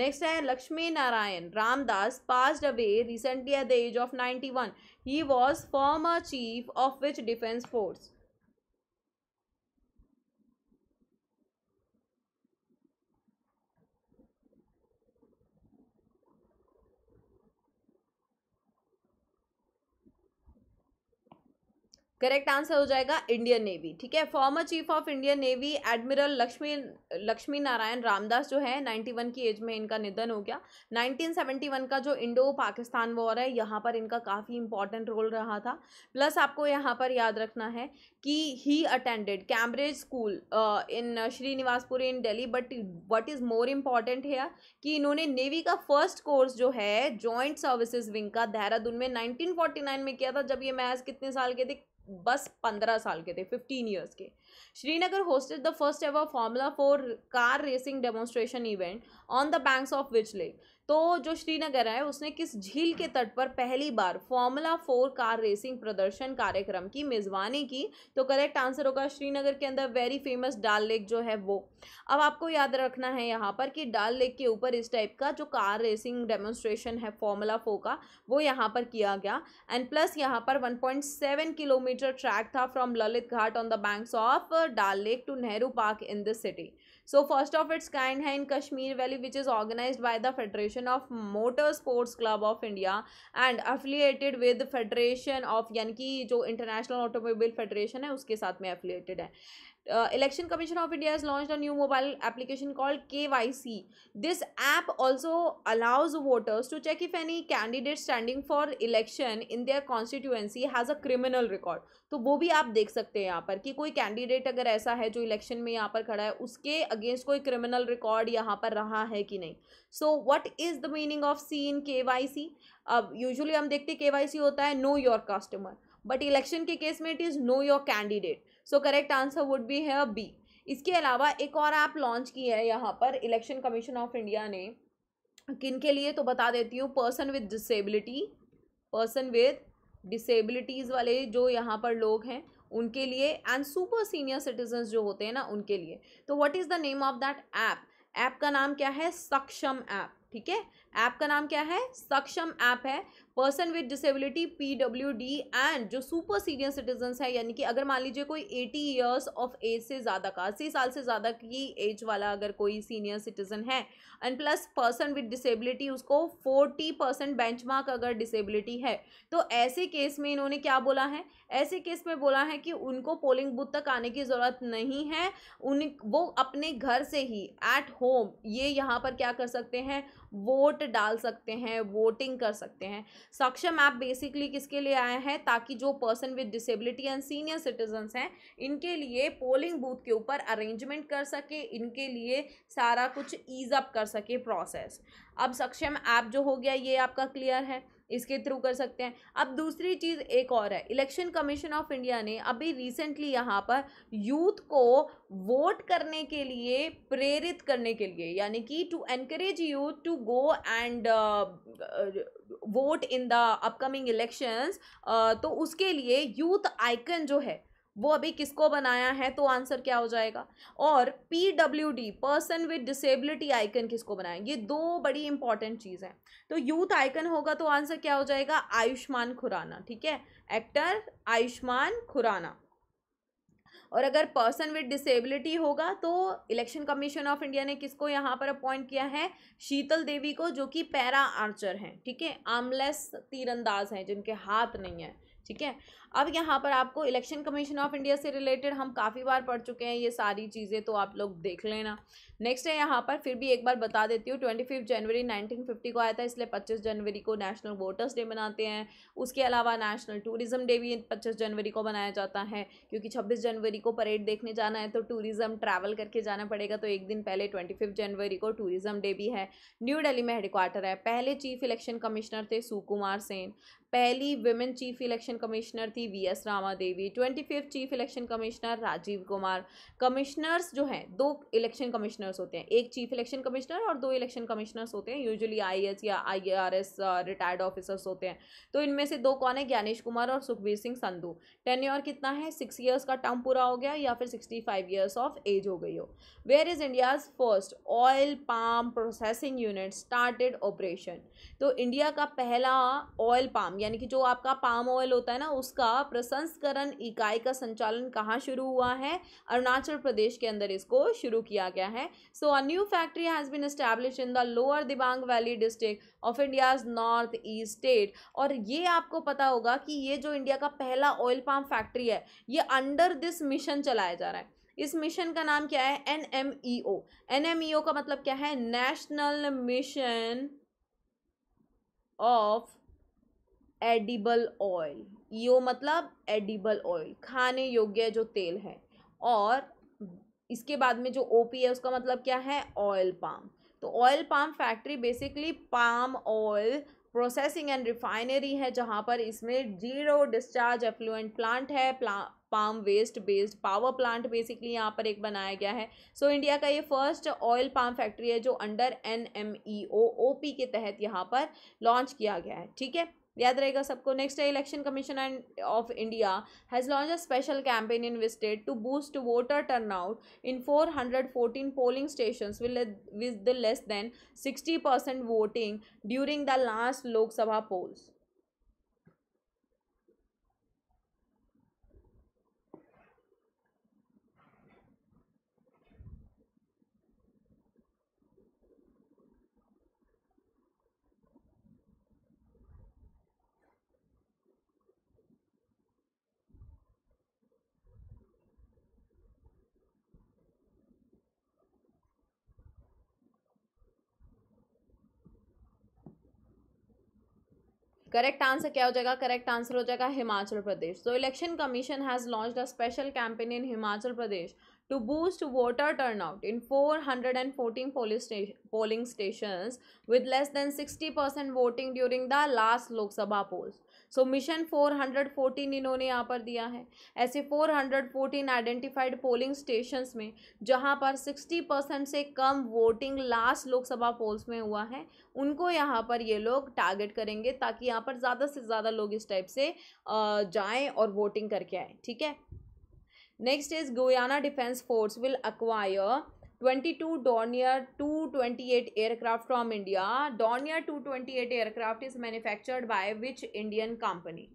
नेक्स्ट है Lakshmi Narayan Ramdas passed away recently at the age of 91 he was former chief of which defence force correct answer हो जाएगा इंडियन नेवी ठीक है former chief of Indian Navy admiral Lakshmi Lakshmi Narayan Ramdas जो है 91 की एज में इनका निधन हो गया 1971 का जो इंडो पाकिस्तान वॉर है यहाँ पर इनका काफ़ी इंपॉर्टेंट रोल रहा था प्लस आपको यहाँ पर याद रखना है कि he attended Cambridge school in Shrinivaspuri in Delhi but what is more important है कि इन्होंने नेवी का फर्स्ट कोर्स जो है जॉइंट सर्विसेज विंग का देहरादून में नाइनटीन में किया था जब ये मैज कितने साल के थे बस पंद्रह साल के थे फिफ्टीन ईयर्स के Srinagar hosted the first ever formula four car racing demonstration event on the banks of which lake तो जो श्रीनगर है उसने किस झील के तट पर पहली बार फॉर्मूला फोर कार रेसिंग प्रदर्शन कार्यक्रम की मेज़बानी की तो करेक्ट आंसर होगा श्रीनगर के अंदर वेरी फेमस डाल लेक जो है वो अब आपको याद रखना है यहाँ पर कि डाल लेक के ऊपर इस टाइप का जो कार रेसिंग डेमोन्स्ट्रेशन है फॉर्मूला फोर का वो यहाँ पर किया गया एंड प्लस यहाँ पर वन किलोमीटर ट्रैक था from Lalit Ghat on the banks of Dal lake to Nehru park in this city so first of its kind है in Kashmir valley which is organise by the federation of motor sports club of India and affiliated with federation of यानी कि जो international automobile federation है उसके साथ में affiliated है election commission of India is launch a new mobile application called K Y C this app also allows voters to check if any candidate standing for election in their constituency has a criminal record तो वो भी आप देख सकते हैं यहाँ पर कि कोई कैंडिडेट अगर ऐसा है जो इलेक्शन में यहाँ पर खड़ा है उसके अगेंस्ट कोई क्रिमिनल रिकॉर्ड यहाँ पर रहा है कि नहीं so what is the meaning of C in K Y सी अब यूजली हम देखते हैं के वाई सी होता है know your customer but election के केस में it is know your candidate so correct answer would be है बी इसके अलावा एक और ऐप लॉन्च की है यहाँ पर इलेक्शन कमीशन ऑफ इंडिया ने किन के लिए तो बता देती हूँ person with disability person with disabilities वाले जो यहाँ पर लोग हैं उनके लिए एंड सुपर सीनियर सिटीजन जो होते हैं ना उनके लिए तो what is the name of that app app का नाम क्या है सक्षम ऐप ठीक है ऐप का नाम क्या है सक्षम ऐप है person with disability P W D and जो सुपर सीनियर सिटीजन है यानी कि अगर मान लीजिए कोई एटी ईयर्स ऑफ एज से ज़्यादा का अस्सी साल से ज़्यादा की एज वाला अगर कोई सीनियर सिटीजन है and plus person with disability उसको फोर्टी परसेंट बेंच अगर डिसेबिलिटी है तो ऐसे केस में इन्होंने क्या बोला है ऐसे केस में बोला है कि उनको पोलिंग बूथ तक आने की ज़रूरत नहीं है उन वो अपने घर से ही एट होम ये यहाँ पर क्या कर सकते हैं वोट डाल सकते हैं वोटिंग कर सकते हैं सक्षम ऐप बेसिकली किसके लिए आया है ताकि जो person with disability and senior citizens हैं इनके लिए पोलिंग बूथ के ऊपर अरेंजमेंट कर सके इनके लिए सारा कुछ ईज अप कर सके प्रोसेस अब सक्षम ऐप जो हो गया ये आपका क्लियर है इसके थ्रू कर सकते हैं अब दूसरी चीज़ एक और है इलेक्शन कमीशन ऑफ इंडिया ने अभी रिसेंटली यहाँ पर यूथ को वोट करने के लिए प्रेरित करने के लिए यानी कि to encourage youth to go and vote in the upcoming elections तो उसके लिए यूथ आइकन जो है वो अभी किसको बनाया है तो आंसर क्या हो जाएगा और P W D person with disability icon किसको बनाया ये दो बड़ी इंपॉर्टेंट चीज़ है तो यूथ आइकन होगा तो आंसर क्या हो जाएगा आयुष्मान खुराना ठीक है एक्टर आयुष्मान खुराना और अगर पर्सन विद डिसेबिलिटी होगा तो इलेक्शन कमीशन ऑफ इंडिया ने किसको यहाँ पर अपॉइंट किया है शीतल देवी को जो कि पैरा आर्चर हैं ठीक है आर्मलेस तीरंदाज हैं जिनके हाथ नहीं है ठीक है अब यहाँ पर आपको इलेक्शन कमीशन ऑफ इंडिया से रिलेटेड हम काफ़ी बार पढ़ चुके हैं ये सारी चीज़ें तो आप लोग देख लेना नेक्स्ट है यहाँ पर फिर भी एक बार बता देती हूँ twenty fifth January nineteen fifty को आया था इसलिए पच्चीस जनवरी को नेशनल वोटर्स डे मनाते हैं उसके अलावा नेशनल टूरिज़्म डे भी पच्चीस जनवरी को मनाया जाता है क्योंकि छब्बीस जनवरी को परेड देखने जाना है तो टूरिज़्म ट्रैवल करके जाना पड़ेगा तो एक दिन पहले ट्वेंटी जनवरी को टूरिज़्म डे भी है न्यू दिल्ली में हेडक्वार्टर है पहले चीफ इलेक्शन कमिश्नर थे सुकुमार सेन पहली वुमेन चीफ इलेक्शन कमिश्नर थी V S Rama Devi twenty fifth chief election commissioner Rajiv Kumar commissioners जो हैं दो इलेक्शन कमिश्नर्स होते हैं एक चीफ इलेक्शन कमिश्नर और दो इलेक्शन कमिश्नर्स होते हैं यूजुअली आई या आई रिटायर्ड ऑफिसर्स होते हैं तो इनमें से दो कौन है ज्ञानेश कुमार और सुखबीर सिंह संधु टेन्योर कितना है सिक्स ईयर्स का टर्म पूरा हो गया या फिर sixty five years of age हो गई हो where is India's first oil palm processing unit started operation तो इंडिया का पहला ऑयल पाम यानी कि जो आपका पाम ऑयल होता है ना उसका प्रसंस्करण इकाई का संचालन कहाँ शुरू हुआ है अरुणाचल प्रदेश के अंदर इसको शुरू किया गया है so a new factory has been establish in the lower Dibang valley district of India's north east state और ये आपको पता होगा कि ये जो इंडिया का पहला ऑयल पाम फैक्ट्री है ये अंडर दिस मिशन चलाया जा रहा है इस मिशन का नाम क्या है N M E O N M E O का मतलब क्या है national mission of edible oil यो मतलब एडिबल ऑयल खाने योग्य जो तेल है और इसके बाद में जो ओ पी है उसका मतलब क्या है ऑयल पाम तो oil palm factory basically palm oil processing and refinery है जहाँ पर इसमें जीरो डिस्चार्ज एफ्लुएंट प्लांट है प्ला palm waste based power plant basically यहाँ पर एक बनाया गया है सो so, इंडिया का ये फर्स्ट ऑयल पाम फैक्ट्री है जो under N M E O O P के तहत यहाँ पर लॉन्च किया गया है ठीक है याद रहेगा सबको नेक्स्ट है election commission and of India has launch a special campaign in which state to boost voter turnout in four hundred fourteen polling station with the less than sixty percent voting during the last Lok Sabha polls correct answer क्या हो जाएगा correct answer हो जाएगा Himachal Pradesh so election commission has launch a special campaign in Himachal Pradesh to boost voter turn out in four hundred and fourteen station polling station with less than sixty percent voting during the last Lok Sabha polls so mission four hundred fourteen इन्होंने यहाँ पर दिया है ऐसे four hundred fourteen identified polling stations में जहाँ पर sixty percent से कम वोटिंग लास्ट लोकसभा पोल्स में हुआ है उनको यहाँ पर ये लोग टारगेट करेंगे ताकि यहाँ पर ज़्यादा से ज़्यादा लोग इस टाइप से जाएँ और वोटिंग करके आए ठीक है next is Guyana defence force will acquire 22 Dornier 228 aircraft from India. Dornier 228 aircraft is manufactured by which Indian company?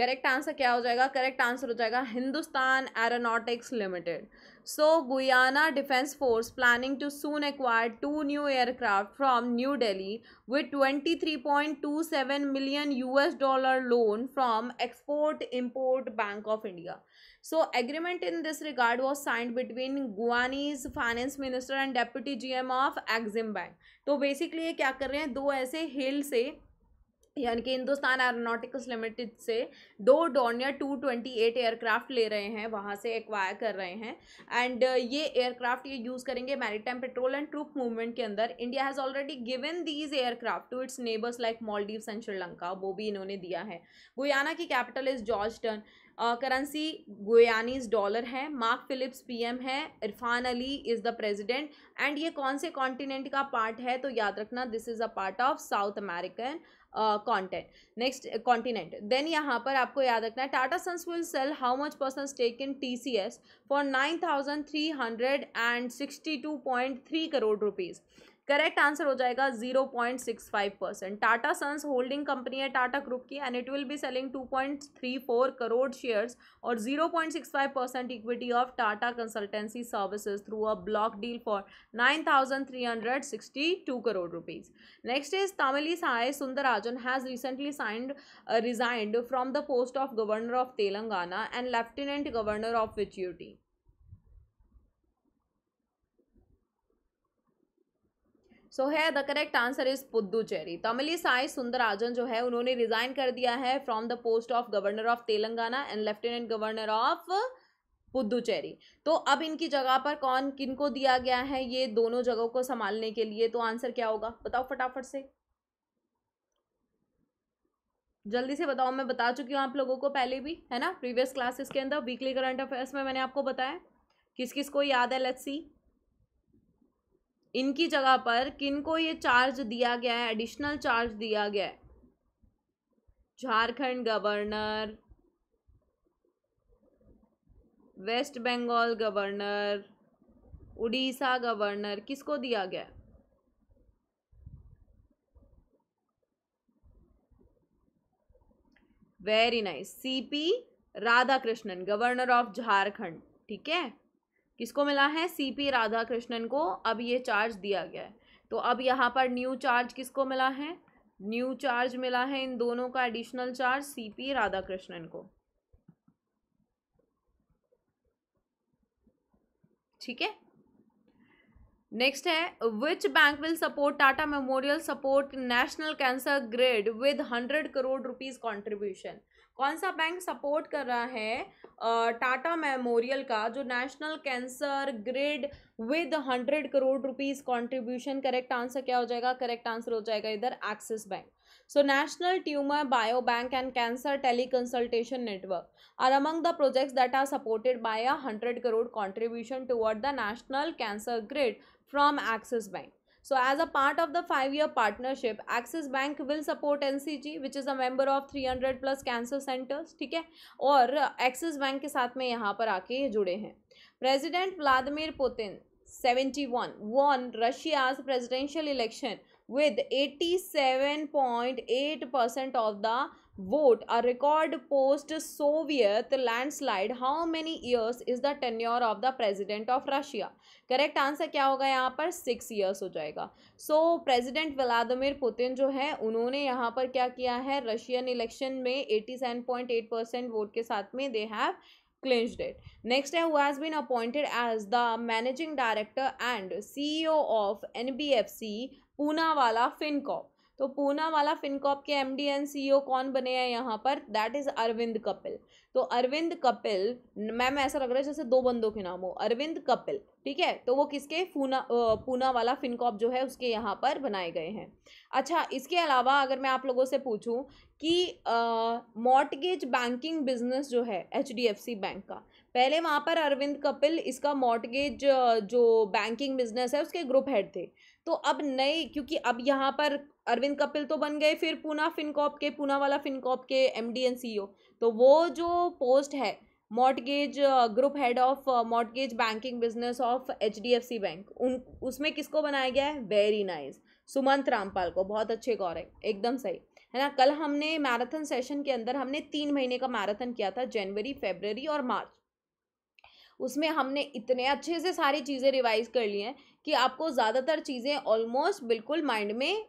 Correct answer क्या हो जाएगा करेक्ट आंसर हो जाएगा Hindustan Aeronautics Limited so Guyana defence force planning to soon acquire two new aircraft from new Delhi with twenty three point two seven million U S dollar loan from export import bank of India so agreement in this regard was signed between Guyanese finance minister and deputy G M of Exim bank so basically ये क्या कर रहे हैं दो ऐसे हिल से यानी कि हिंदुस्तान एरोनॉटिक्स लिमिटेड से दो Dornier two twenty eight aircraft ले रहे हैं वहाँ से एक्वायर कर रहे हैं एंड uh, ये एयरक्राफ्ट ये यूज़ करेंगे maritime patrol and troop movement के अंदर India has already given these aircraft to its neighbours like Maldives and Sri Lanka वो भी इन्होंने दिया है गुयाना की capital is George town currency Guyanese dollar है मार्क फिलिप्स पीएम है Irfan Ali is the president and ये कौन से कॉन्टिनेंट का पार्ट है तो याद रखना this is a part of South American content next continent then यहाँ पर आपको याद रखना है Tata sons will sell how much percent stake in T C S for nine thousand three hundred and sixty two point three crore rupees correct answer हो जाएगा zero point six five percent Tata sons holding company है Tata group की and it will be selling two point three four crore shares और zero point six five percent equity of Tata consultancy services through a block deal for nine thousand three hundred sixty two crore rupees next is Tamilisai Soundararajan has recently signed resigned from the post of governor of Telangana and lieutenant governor of विच्यूटी so है the correct answer is Puducherry Tamilisai Soundararajan जो है उन्होंने resign कर दिया है from the post of governor of Telangana and lieutenant governor of Puducherry तो अब इनकी जगह पर कौन किनको दिया गया है ये दोनों जगहों को संभालने के लिए तो आंसर क्या होगा बताओ फटाफट से जल्दी से बताओ मैं बता चुकी हूँ आप लोगों को पहले भी है ना प्रीवियस क्लासेस के अंदर वीकली करंट अफेयर्स में मैंने आपको बताया किस किस को याद है लेट्स सी इनकी जगह पर किन को ये चार्ज दिया गया है एडिशनल चार्ज दिया गया है Jharkhand governor west Bengal governor Orissa governor किसको दिया गया है very nice CP Radhakrishnan governor of Jharkhand ठीक है किसको मिला है सी पी राधाकृष्णन को अब ये चार्ज दिया गया है तो अब यहाँ पर न्यू चार्ज किसको मिला है न्यू चार्ज मिला है इन दोनों का additional charge C P Krishnan को ठीक है नेक्स्ट है which bank will support Tata memorial support national cancer grade with hundred crore rupees contribution कौन सा बैंक सपोर्ट कर रहा है टाटा मेमोरियल का जो national cancer grid with hundred crore rupees contribution correct answer क्या हो जाएगा करेक्ट आंसर हो जाएगा इधर Axis bank so national tumour bio bank and cancer tele teleconsultation network are among the projects that are supported by a hundred crore contribution toward the national cancer grid from Axis bank So as a part of the five-year partnership, Axis Bank will support NCG, which is a member of 300 plus cancer centers, ठीक है और Axis Bank के साथ में यहाँ पर आके जुड़े हैं President Vladimir Putin 71 won Russia's presidential election with 87.8 percent of the vote a record post Soviet landslide how many years is the tenure of the president of Russia correct answer क्या होगा यहाँ पर six years हो जाएगा सो president Vladimir Putin जो है उन्होंने यहाँ पर क्या किया है रशियन इलेक्शन में eighty seven point eight percent vote के साथ में they have clinched it next है who has been appointed as the managing director and C E O of N B F C Poonawalla Fincorp तो Poonawalla Fincorp के M N and ओ कौन बने हैं यहाँ पर दैट इज़ अरविंद कपिल तो अरविंद कपिल मैम ऐसा लग रहा है जैसे दो बंदों के नाम हो अरविंद कपिल ठीक है तो वो किसके पूना पूना वाला फिनकॉप जो है उसके यहाँ पर बनाए गए हैं अच्छा इसके अलावा अगर मैं आप लोगों से पूछूँ कि मॉर्टगेज बैंकिंग बिजनेस जो है एच बैंक का पहले वहाँ पर अरविंद कपिल इसका मॉर्टगेज जो बैंकिंग बिजनेस है उसके ग्रुप हेड थे तो अब नए क्योंकि अब यहाँ पर अरविंद कपिल तो बन गए फिर पूना फिनकॉप के पूना वाला फिनकॉप के M D and C O तो वो जो पोस्ट है mortgage group head of mortgage banking business of H D F C bank उन उसमें किसको बनाया गया है वेरी नाइस सुमंत रामपाल को बहुत अच्छे गौर है एकदम सही है ना कल हमने मैराथन सेशन के अंदर हमने तीन महीने का मैराथन किया था जनवरी फेबररी और मार्च उसमें हमने इतने अच्छे से सारी चीज़ें रिवाइज कर ली हैं कि आपको ज़्यादातर चीज़ें ऑलमोस्ट बिल्कुल माइंड में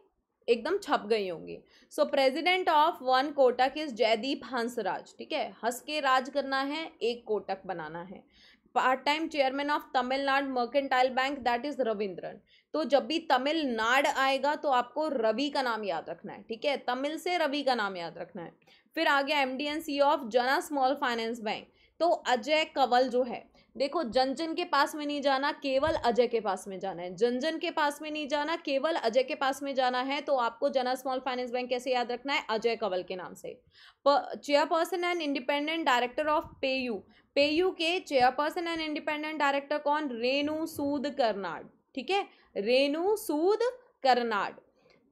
एकदम छप गई होंगी so president of one Kotak is Jaideep Hansraj ठीक है हंस के राज करना है एक कोटक बनाना है part time chairman of Tamil Nadu mercantile bank that is Ravindran तो जब भी तमिलनाडु आएगा तो आपको रवि का नाम याद रखना है ठीक है तमिल से रवि का नाम याद रखना है फिर आ गया M D and C of Jana small finance bank तो अजय कंवल जो है देखो जनजन के पास में नहीं जाना केवल अजय के पास में जाना है जनजन के पास में नहीं जाना केवल अजय के पास में जाना है तो आपको जना स्मॉल फाइनेंस बैंक कैसे याद रखना है अजय कंवल के नाम से chairperson and independent director of PayU PayU के चेयरपर्सन एंड इंडिपेंडेंट डायरेक्टर कौन रेणु सूद कर्नाड ठीक है Renu Sood Karnad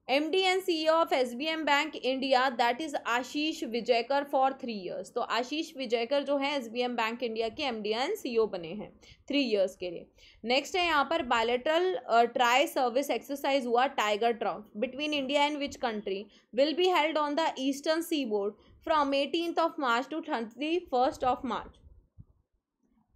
M D and C of S B M bank India that is Ashish Vijaykar for three years तो आशीष विजयकर जो है S B M bank India के M D and C O बने हैं थ्री ईयर्स के लिए नेक्स्ट है यहाँ पर बायलेटरल ट्राई सर्विस एक्सरसाइज हुआ tiger trout between India and which country will be held on the eastern seaboard from eighteenth of March to thirty first of March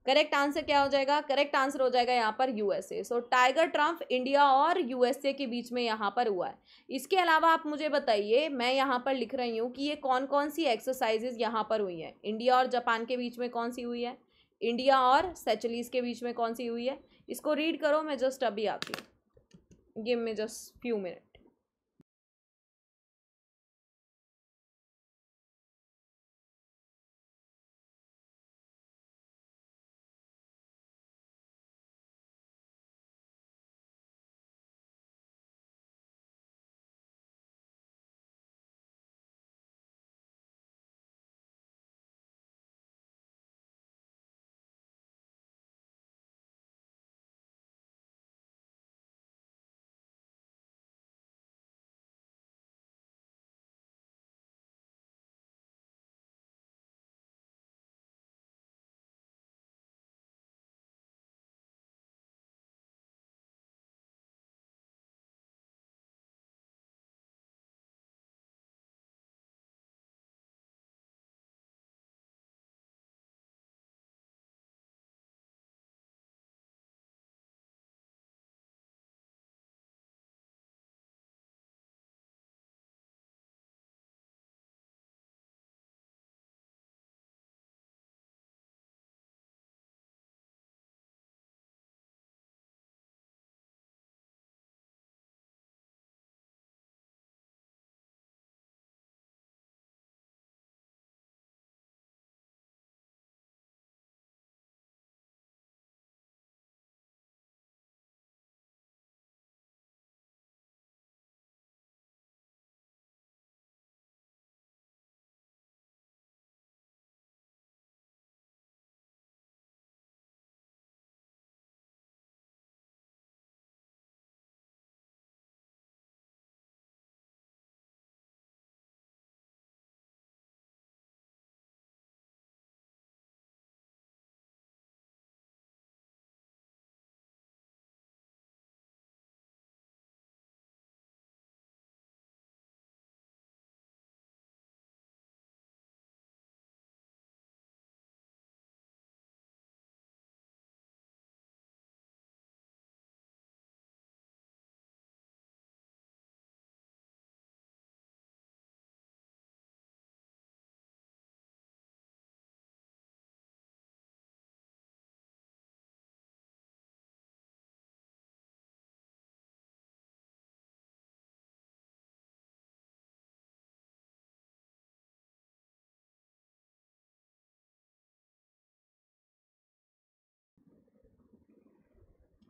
correct answer क्या हो जाएगा correct answer हो जाएगा यहाँ पर USA so tiger triumph India और USA के बीच में यहाँ पर हुआ है इसके अलावा आप मुझे बताइए मैं यहाँ पर लिख रही हूँ कि ये कौन कौन सी एक्सरसाइजेज यहाँ पर हुई हैं इंडिया और जापान के बीच में कौन सी हुई है इंडिया और सेचलीस के बीच में कौन सी हुई है इसको रीड करो मैं जस्ट अभी आती हूँ गिव में जस्ट फ्यू मिनट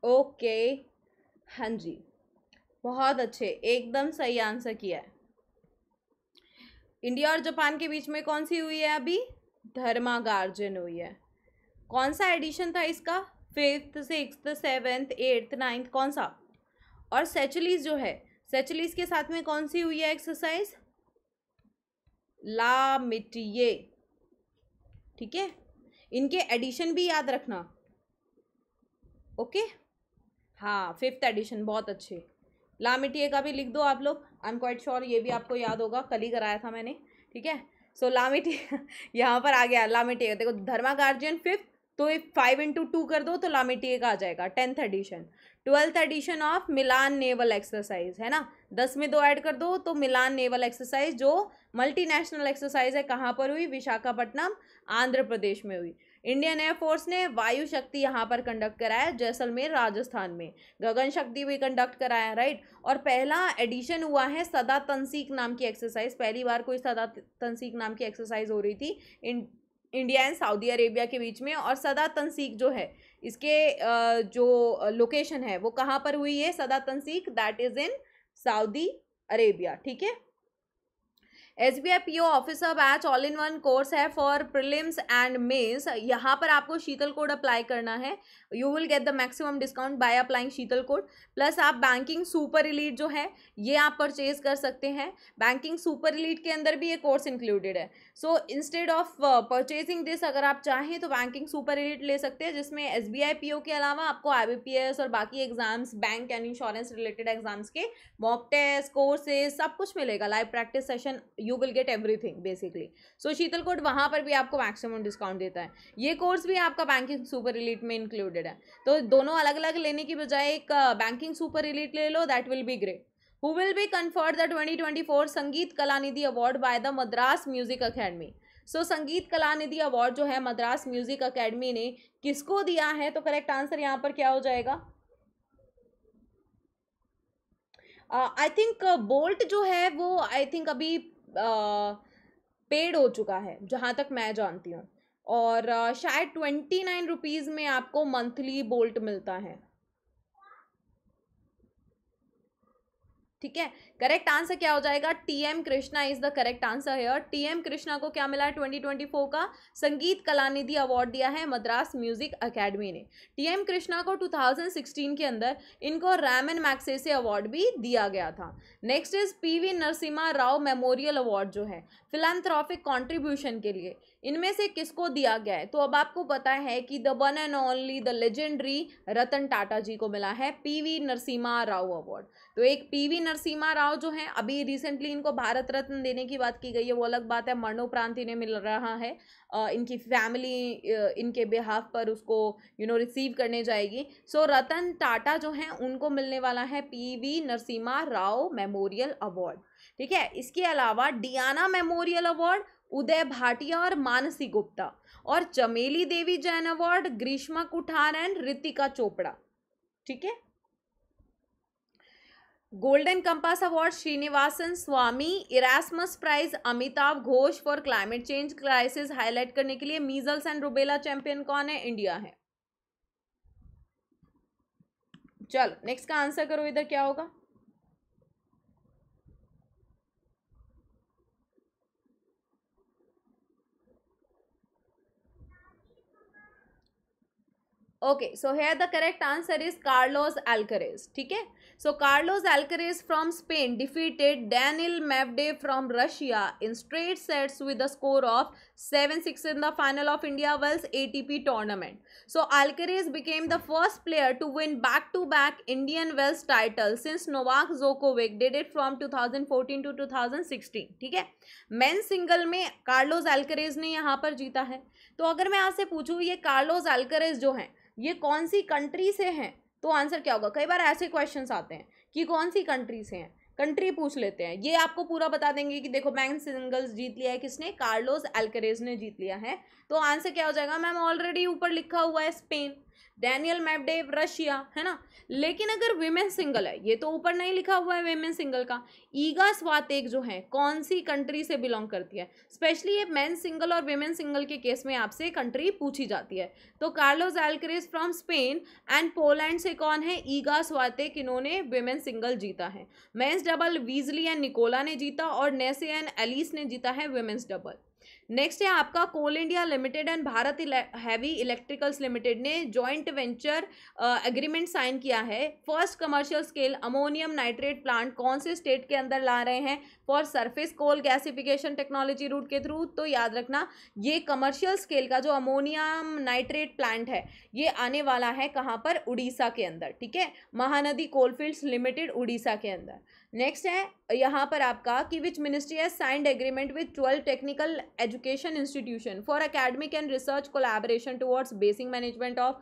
ओके हाँ जी बहुत अच्छे एकदम सही आंसर किया है इंडिया और जापान के बीच में कौन सी हुई है अभी धर्मागार्जन हुई है कौन सा एडिशन था इसका fifth six seventh eighth ninth कौन सा और सेचुलीस जो है सेचुलीस के साथ में कौन सी हुई है एक्सरसाइज ला मिटिए ठीक है इनके एडिशन भी याद रखना ओके okay? हाँ फिफ्थ एडिशन बहुत अच्छे लामिटिए का भी लिख दो आप लोग आई एम क्वाइट श्योर ये भी आपको याद होगा कल ही कराया था मैंने ठीक है सो लामिटिए यहाँ पर आ गया लामिटिए देखो धर्मा गार्जियन फिफ्थ तो ये फाइव इंटू टू कर दो तो लामिटिए का आ जाएगा tenth edition twelfth edition of Milan naval exercise है ना दस में दो ऐड कर दो तो मिलान नेवल एक्सरसाइज जो मल्टीनेशनल एक्सरसाइज है कहाँ पर हुई विशाखापट्टनम आंध्र प्रदेश में हुई इंडियन एयरफोर्स ने वायु शक्ति यहाँ पर कंडक्ट कराया जैसलमेर राजस्थान में गगन शक्ति भी कंडक्ट कराया राइट और पहला एडिशन हुआ है सदा तनसीक नाम की एक्सरसाइज पहली बार कोई सदा तनसीक नाम की एक्सरसाइज हो रही थी इन इंडिया एंड सऊदी अरेबिया के बीच में और सदा तनसीक जो है इसके जो लोकेशन है वो कहाँ पर हुई है Sada Tanseeq that is in Saudi Arabia ठीक है S B I P O officer batch all in one course है फॉर प्रिलिम्स एंड मेन्स यहाँ पर आपको शीतल कोड अप्लाई करना है you will get the maximum discount by applying Sheetal code plus आप banking super elite जो है ये आप परचेज कर सकते हैं बैंकिंग सुपर इलीट के अंदर भी ये कोर्स इंक्लूडेड है so instead of purchasing this अगर आप चाहें तो बैंकिंग सुपर एडिट ले सकते हैं जिसमें S B I P O के अलावा आपको आई बी पी एस और बाकी exams bank and insurance related exams के मॉक टेस्ट कोर्सेज सब कुछ मिलेगा live practice session you will get everything basically so Sheetal code वहाँ पर भी आपको मैक्सिमम डिस्काउंट देता है ये कोर्स भी आपका बैंकिंग सुपर एलिट में इंक्लूडेड है तो दोनों अलग अलग लेने की बजाय एक बैंकिंग सुपर एलिट ले लो that will be great be will the twenty twenty 2024 Sangita Kalanidhi award by the Madras music academy so Sangita Sangita Kalanidhi award जो है मद्रास म्यूजिक अकेडमी ने किसको दिया है तो करेक्ट आंसर यहाँ पर क्या हो जाएगा आई थिंक बोल्ट जो है वो आई थिंक अभी uh, पेड हो चुका है जहाँ तक मैं जानती हूँ और uh, शायद ट्वेंटी नाइन रुपीज़ में आपको मंथली बोल्ट मिलता है ठीक है करेक्ट आंसर क्या हो जाएगा T M Krishna is the correct answer और टी एम कृष्णा को क्या मिला है ट्वेंटी ट्वेंटी फोर का संगीत कलानिधि अवार्ड दिया है मद्रास म्यूजिक अकेडमी ने टी एम कृष्णा को टू थाउजेंड सिक्सटीन के अंदर इनको रैमन मैक्से अवार्ड भी दिया गया था next is P V Narasimha Rao memorial award जो है फिलानथ्रॉफिक कॉन्ट्रीब्यूशन के लिए इनमें से किसको दिया गया है तो अब आपको पता है कि the one and only the legendary Ratan Tata ji को मिला है पीवी नरसिम्हा राव अवार्ड तो एक पीवी नरसिम्हा राव जो है अभी रिसेंटली इनको भारत रत्न देने की बात की गई है वो अलग बात है मरणोप्रांत इन्हें मिल रहा है इनकी फैमिली इनके बिहाफ पर उसको यू नो रिसीव करने जाएगी सो so, रतन टाटा जो हैं उनको मिलने वाला है V Narasimha Rao memorial award ठीक है इसके अलावा Diana memorial award Uday Bhatia और मानसी गुप्ता और चमेली देवी जैन अवार्ड ग्रीष्मा कुठार एंड रितिका चोपड़ा ठीक है golden compass award Srinivasan Swamy Erasmus prize Amitav Ghosh for climate change crisis highlight करने के लिए मीजल्स एंड रुबेला चैंपियन कौन है इंडिया है चलो नेक्स्ट का आंसर करो इधर क्या होगा okay so here the correct answer is Carlos Alcaraz ठीक है so Carlos Alcaraz from Spain defeated Daniil Medvedev from Russia in straight sets with the score of seven six in the final of India world A T P tournament so Alcaraz became the first player to win back to back Indian Wells title since Novak Djokovic did it from two thousand fourteen to two thousand sixteen ठीक है man single में Carlos Alcaraz ने यहाँ पर जीता है तो अगर मैं आपसे पूछूँ ये कार्लोज एल्करेज जो हैं ये कौन सी कंट्री से हैं तो आंसर क्या होगा कई बार ऐसे क्वेश्चंस आते हैं कि कौन सी कंट्री से हैं कंट्री पूछ लेते हैं ये आपको पूरा बता देंगे कि देखो मैं सिंगल्स जीत लिया है किसने कार्लोस एल्करेज ने जीत लिया है तो आंसर क्या हो जाएगा मैम ऑलरेडी ऊपर लिखा हुआ है स्पेन डैनियल मैपडेव रशिया है ना लेकिन अगर वेमेन सिंगल है ये तो ऊपर नहीं लिखा हुआ है वेमेन सिंगल का ईगा स्वातेक जो है कौन सी कंट्री से बिलोंग करती है स्पेशली ये मैन सिंगल और वेमेन सिंगल के केस में आपसे कंट्री पूछी जाती है तो Carlos Alcaraz from Spain and Poland से कौन है ईगा स्वातेक इन्होंने वेमेन सिंगल जीता है men's double Wesley and Nikola ने जीता और नेसे एंड एलिस ने जीता है वेमेन्स डबल नेक्स्ट है आपका Coal India limited and Bharat heavy electricals limited ने जॉइंट वेंचर एग्रीमेंट साइन किया है first commercial scale ammonium nitrate plant कौन से स्टेट के अंदर ला रहे हैं for surface coal gasification technology route के थ्रू तो याद रखना ये कमर्शियल स्केल का जो अमोनियम नाइट्रेट प्लांट है ये आने वाला है कहाँ पर उड़ीसा के अंदर ठीक है महानदी कोलफील्ड्स लिमिटेड उड़ीसा के अंदर नेक्स्ट है यहाँ पर आपका कि which ministry has signed agreement with twelve technical education institution for academic and research collaboration towards basic management of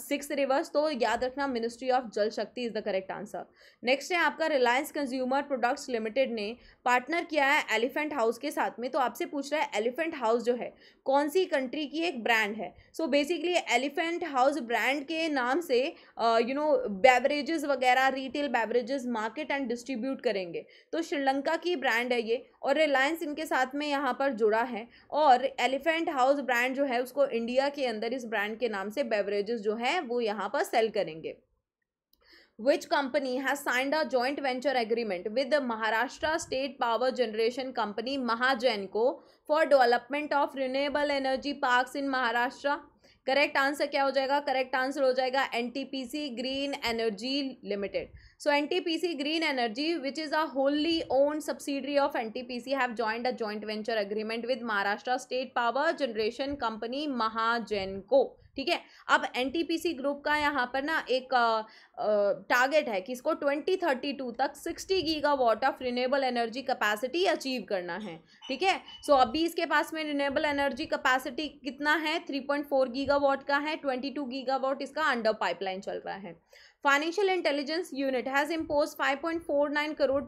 six rivers तो याद रखना ministry of Jal Shakti is the correct answer next है आपका रिलायंस कंज्यूमर प्रोडक्ट्स लिमिटेड ने partner किया है elephant house के साथ में तो आपसे पूछ रहा है एलिफेंट हाउस जो है कौन सी कंट्री की एक ब्रांड है so basically elephant house brand के नाम से यू नो बेवरेजेस वगैरह retail beverages market and distribute distribute करेंगे तो श्रीलंका की ब्रांड है ये और रिलायंस इनके साथ में यहाँ पर जुड़ा है और एलिफेंट हाउस ब्रांड जो है उसको इंडिया के अंदर इस ब्रांड के नाम से बेवरेजेस जो है वो यहाँ पर सेल करेंगे which company has signed a joint venture agreement with Maharashtra state power generation company Mahagenco को for development of renewable energy park in Maharashtra correct answer क्या हो जाएगा करेक्ट आंसर हो जाएगा N T P C green energy limited so N T P C green energy which is a wholly owned subsidiary of N T P C have joined a joint venture agreement with Maharashtra state power generation company Mahagenco को ठीक है अब NTPC group का यहाँ पर ना एक target है कि इसको 2032 तक 60 gigawatt of renewable energy capacity achieve करना है ठीक है सो so, अभी इसके पास में रिनेबल एनर्जी कैपेसिटी कितना है 3.4 गीगावाट का है 22 गीगावाट इसका अंडर पाइपलाइन चल रहा है financial intelligence unit has impose 5.49 crore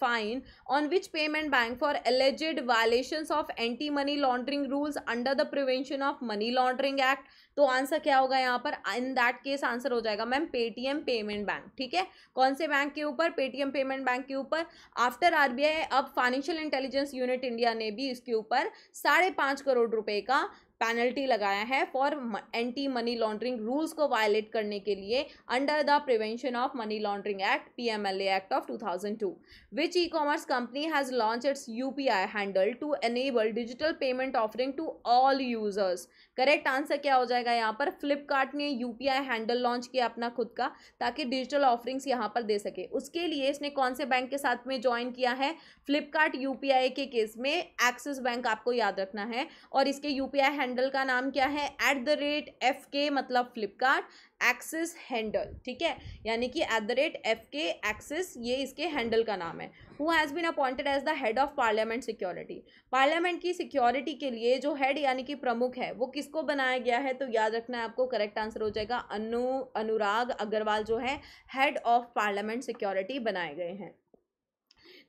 fine on which payment bank for alleged violation of anti money laundering rules under the prevention of money laundering act तो answer क्या होगा यहाँ पर इन दैट केस आंसर हो जाएगा मैम पेटीएम पेमेंट बैंक ठीक है कौन से बैंक के ऊपर पेटीएम पेमेंट बैंक के ऊपर आफ्टर आरबीआई अब फाइनेंशियल इंटेलिजेंस यूनिट इंडिया ने भी इसके ऊपर साढ़े पांच करोड़ रुपए का पेनल्टी लगाया है for anti money laundering rules को वायलेट करने के लिए under the prevention of money laundering act P M L act of two thousand two which e commerce company has launch its I handle to enable digital payment offering to all users correct answer क्या हो जाएगा यहाँ पर फ्लिपकार्ट ने UPI handle launch किया अपना खुद का ताकि डिजिटल ऑफरिंग्स यहाँ पर दे सके उसके लिए इसने कौन से बैंक के साथ में ज्वाइन किया है फ्लिपकार्ट यूपीआई के केस में एक्सिस बैंक आपको याद रखना है और इसके यूपीआई हैंडल का नाम क्या है एट द रेट एफ के मतलब फ्लिपकार्ट एक्सिस हैंडल ठीक है यानी कि at the rate F K Axis ये इसके हैंडल का नाम है who has been appointed as the head of parliament security parliament की सिक्योरिटी के लिए जो हेड यानी कि प्रमुख है वो किसको बनाया गया है तो याद रखना है आपको करेक्ट आंसर हो जाएगा अनु अनुराग अग्रवाल जो है हेड ऑफ पार्लियामेंट सिक्योरिटी बनाए गए हैं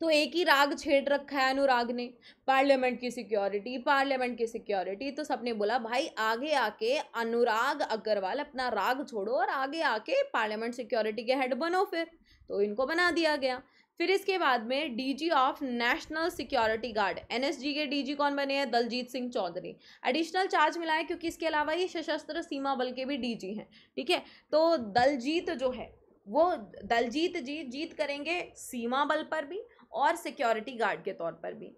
तो एक ही राग छेड़ रखा है अनुराग ने पार्लियामेंट की सिक्योरिटी पार्लियामेंट की सिक्योरिटी तो सबने बोला भाई आगे आके अनुराग अग्रवाल अपना राग छोड़ो और आगे आके पार्लियामेंट सिक्योरिटी के हेड बनो फिर तो इनको बना दिया गया फिर इसके बाद में DG of national security guard NSG के डीजी कौन बने हैं दलजीत सिंह चौधरी एडिशनल चार्ज मिला है क्योंकि इसके अलावा ये सशस्त्र सीमा बल के भी डीजी हैं ठीक है तो दलजीत जो है वो दलजीत जी जीत करेंगे सीमा बल पर भी और सिक्योरिटी गार्ड के तौर पर भी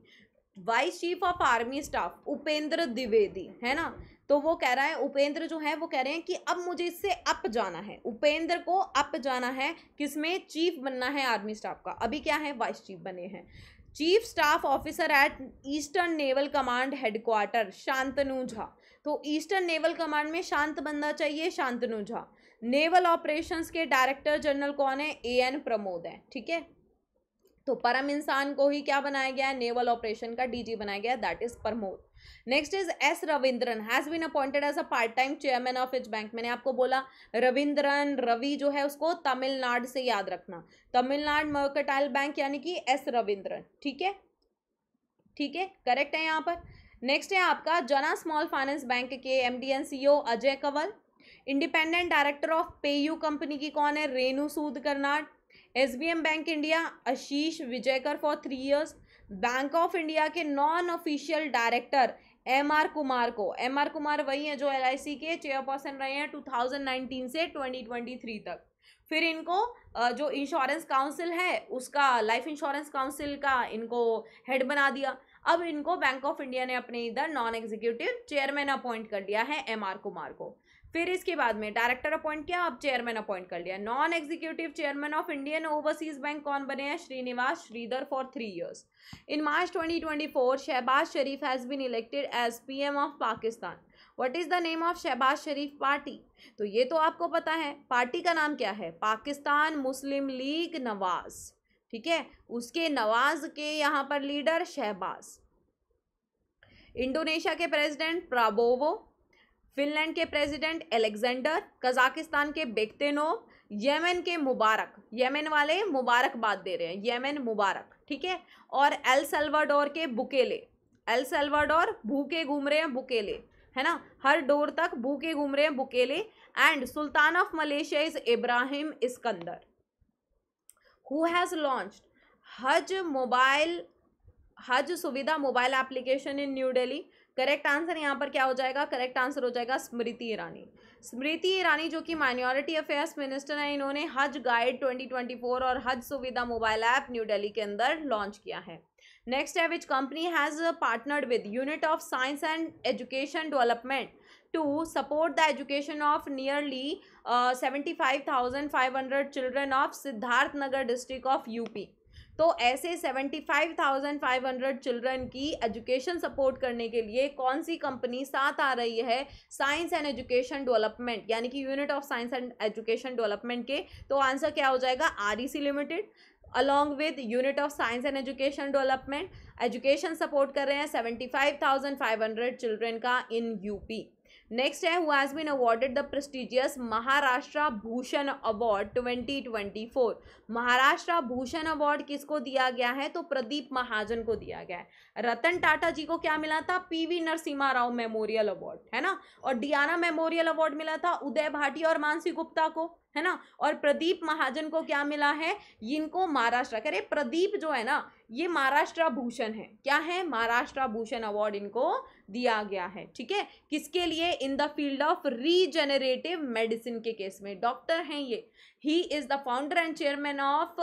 vice chief of army staff Upendra Dwivedi है ना तो वो कह रहा है उपेंद्र जो है वो कह रहे हैं कि अब मुझे इससे अप जाना है उपेंद्र को अप जाना है किसमें चीफ बनना है आर्मी स्टाफ का अभी क्या है वाइस चीफ बने हैं chief staff officer at eastern naval command headquarter Shantanu Jha तो ईस्टर्न नेवल कमांड में शांत बनना चाहिए शांतनु झा नेवल ऑपरेशंस के डायरेक्टर जनरल कौन है ए एन प्रमोद है ठीक है तो परम इंसान को ही क्या बनाया गया है नेवल ऑपरेशन का डीजी बनाया गया that is Pramod next is S Ravindran has been appointed as a part time chairman of is bank मैंने आपको बोला रविंद्रन रवि जो है उसको तमिलनाडु से याद रखना तमिलनाडु मर्कटाइल बैंक यानी कि एस रविंद्रन ठीक है ठीक है करेक्ट है यहाँ पर नेक्स्ट है आपका जना स्मॉल फाइनेंस बैंक के M D and C O Ajay Kanwal independent director of PayU company की कौन है रेणु सूद कर्नाट एस bank India Ashish Vijaykar for three years bank of India के non official director M R Kumar को एम आर कुमार वही हैं जो एल के चेयरपर्सन रहे हैं 2019 से 2023 तक फिर इनको जो इंश्योरेंस काउंसिल है उसका लाइफ इंश्योरेंस काउंसिल का इनको हेड बना दिया अब इनको बैंक ऑफ इंडिया ने अपने इधर नॉन एग्जीक्यूटिव चेयरमैन अपॉइंट कर दिया है एम आर कुमार को फिर इसके बाद में डायरेक्टर अपॉइंट किया अब चेयरमैन अपॉइंट कर लिया non executive chairman of Indian overseas bank कौन बने हैं Srinivas Sridhar for three years in March 2024 Shehbaz Sharif has been elected as PM of Pakistan what is the name of Shehbaz Sharif party तो ये तो आपको पता है पार्टी का नाम क्या है पाकिस्तान मुस्लिम लीग नवाज ठीक है उसके नवाज के यहाँ पर लीडर शहबाज इंडोनेशिया के प्रेसिडेंट प्राबोवो फिनलैंड के प्रेसिडेंट एलेक्जेंडर कजाकिस्तान के बेगतेनो येमेन के मुबारक येमेन वाले मुबारकबाद दे रहे हैं येमेन मुबारक ठीक है और एल सलवाडोर के बुकेले एल सल्वाडोर भूखे घूम रहे हैं बुकेले है ना हर डोर तक भूखे घूम रहे हैं Bukele and sultan of Malaysia is Ibrahim Iskandar who has launch Haj mobile Haj Suvidha mobile application in new Delhi correct answer यहाँ पर क्या हो जाएगा करेक्ट आंसर हो जाएगा स्मृति ईरानी स्मृति ईरानी जो कि माइनॉरिटी अफेयर्स मिनिस्टर हैं इन्होंने हज गाइड 2024 और हज Suvidha mobile app new Delhi के अंदर लॉन्च किया है नेक्स्ट है which company has partnered with unit of science and education development to support the education of nearly seventy five thousand five hundred children of Siddharth Nagar district of UP तो ऐसे seventy five thousand five hundred children की education support करने के लिए कौन सी company साथ आ रही है साइंस एंड एजुकेशन डेवलपमेंट यानी कि unit of science and education development के तो आंसर क्या हो जाएगा R limited along with unit of science and education development education support कर रहे हैं seventy five thousand five hundred children का इन यूपी नेक्स्ट है who has been awarded the prestigious Maharashtra Bhushan award 2024 Maharashtra Bhushan award किसको दिया गया है तो प्रदीप महाजन को दिया गया है रतन टाटा जी को क्या मिला था P V Narasimha Rao memorial award है ना और डियाना मेमोरियल अवार्ड मिला था उदय भाटी और मानसी गुप्ता को है ना और प्रदीप महाजन को क्या मिला है इनको महाराष्ट्र करे प्रदीप जो है ना ये महाराष्ट्र भूषण है क्या है महाराष्ट्र भूषण अवार्ड इनको दिया गया है ठीक है किसके लिए in the field of regenerative medicine के केस में डॉक्टर हैं ये he is the founder and chairman of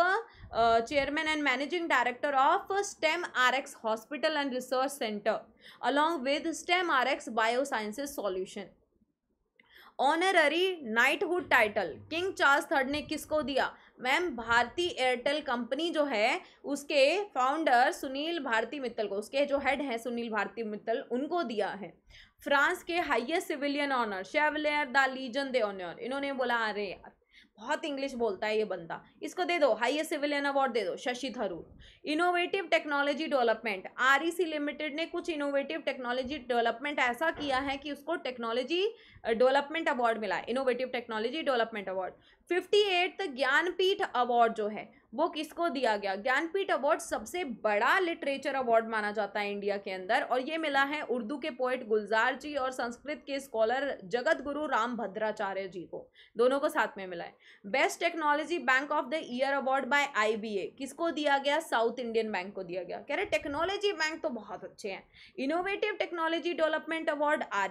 chairman and managing director of stem R X hospital and research centre along with stem R X biosciences solution honorary knighthood title king Charles third ने किसको दिया ma'am Bharti Airtel company जो है उसके founder Sunil Bharti Mittal को उसके जो head हैं सुनील भारती मित्तल उनको दिया है फ्रांस के highest civilian honour chevalier the legion दे ऑनर इन्होंने बोला अरे बहुत इंग्लिश बोलता है ये बंदा इसको दे दो हाईएस्ट सिविलियन अवार्ड दे दो Shashi Tharoor innovative technology development REC limited ने कुछ इनोवेटिव टेक्नोलॉजी डेवलपमेंट ऐसा किया है कि उसको टेक्नोलॉजी डेवलपमेंट अवार्ड मिला innovative technology development award fifty eighth Jnanpith award जो है वो किसको दिया गया ज्ञानपीठ अवार्ड सबसे बड़ा लिटरेचर अवार्ड माना जाता है इंडिया के अंदर और ये मिला है उर्दू के पोइट गुलजार जी और संस्कृत के स्कॉलर जगत गुरु राम भद्राचार्य जी को दोनों को साथ में मिला है best technology bank of the year award by IBA किसको दिया गया साउथ इंडियन बैंक को दिया गया कह रहे टेक्नोलॉजी बैंक तो बहुत अच्छे हैं innovative technology development award are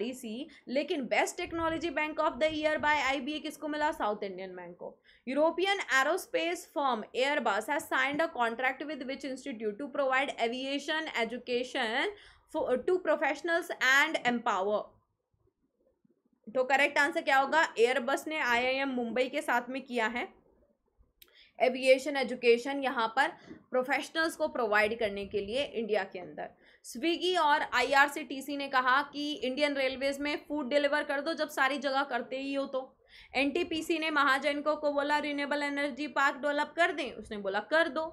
लेकिन best technology bank of the year by I किसको मिला साउथ इंडियन बैंक को European aerospace firm air airbus has signed a contract with which institute to provide aviation education for uh, to professionals and empower तो correct answer क्या होगा Airbus ने IIM Mumbai के साथ में किया है एविएशन एजुकेशन यहाँ पर प्रोफेशनल्स को प्रोवाइड करने के लिए इंडिया के अंदर स्विगी और आईआरसीटीसी ने कहा कि इंडियन रेलवेज में फूड डिलीवर कर दो जब सारी जगह करते ही हो तो एनटीपीसी ने महाजनको को बोला रिन्यूएबल एनर्जी पार्क डेवलप कर दें उसने बोला कर दो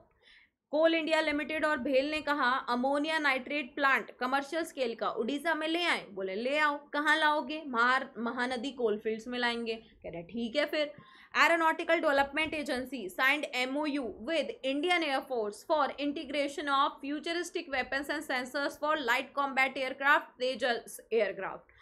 कोल इंडिया लिमिटेड और भेल ने कहा ammonia nitrate plant commercial scale का उड़ीसा में ले आए बोले ले आओ कहाँ लाओगे महार महानदी कोलफील्ड्स में लाएंगे कह रहे ठीक है फिर aeronautical development agency signed MOU with Indian air force for integration of futuristic weapons and sensors for light combat aircraft Tejas aircraft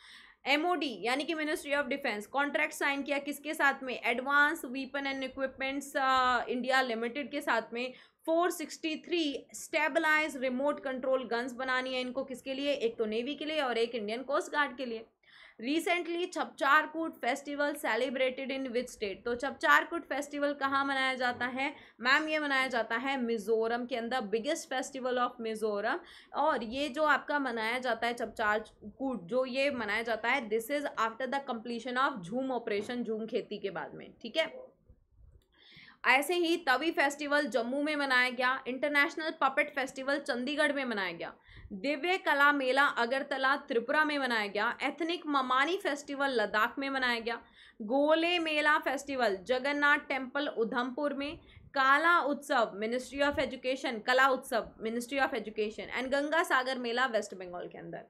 MOD यानी कि ministry of defence contract sign किया किसके साथ में advance weapon and equipments India limited के साथ में 463 stabilise remote control guns बनानी है इनको किसके लिए एक तो नेवी के लिए और एक इंडियन कोस्ट गार्ड के लिए recently Chapchar Kut festival celebrated in which state तो छपचारकूट फेस्टिवल कहाँ मनाया जाता है मैम ये मनाया जाता है मिजोरम के अंदर बिगेस्ट फेस्टिवल ऑफ मिजोरम और ये जो आपका मनाया जाता है छपचारकूट जो ये मनाया जाता है this is after the completion of jhum operation झूम खेती के बाद में ठीक है ऐसे ही तवी फेस्टिवल जम्मू में मनाया गया इंटरनेशनल पपेट फेस्टिवल चंडीगढ़ में मनाया गया दिव्य कला मेला अगरतला त्रिपुरा में मनाया गया एथनिक ममानी फेस्टिवल लद्दाख में मनाया गया गोले मेला फेस्टिवल जगन्नाथ टेम्पल उधमपुर में Kala Utsav ministry of education Kala Utsav ministry of education and Ganga Sagar Mela West Bengal के अंदर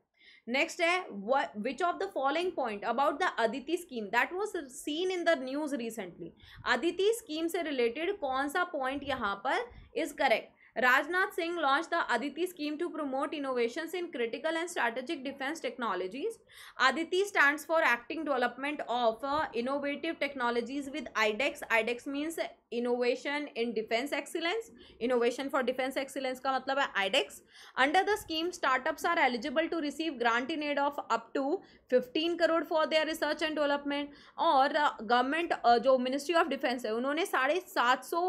नेक्स्ट है which of the following point about the Aditi scheme that was seen in the news recently Aditi scheme से रिलेटेड कौन सा पॉइंट यहाँ पर is correct Rajnath Singh launch the Aditi scheme to promote innovation in critical and strategic defence technologies Aditi stand for acting development of innovative technologies with iDEX iDEX means innovation in defence excellence innovation for defence excellence का मतलब है iDEX under the scheme startups are eligible to receive grant in aid of up to fifteen crore for their research and development और government uh, uh, जो ministry of defence है उन्होंने साढ़े सात सौ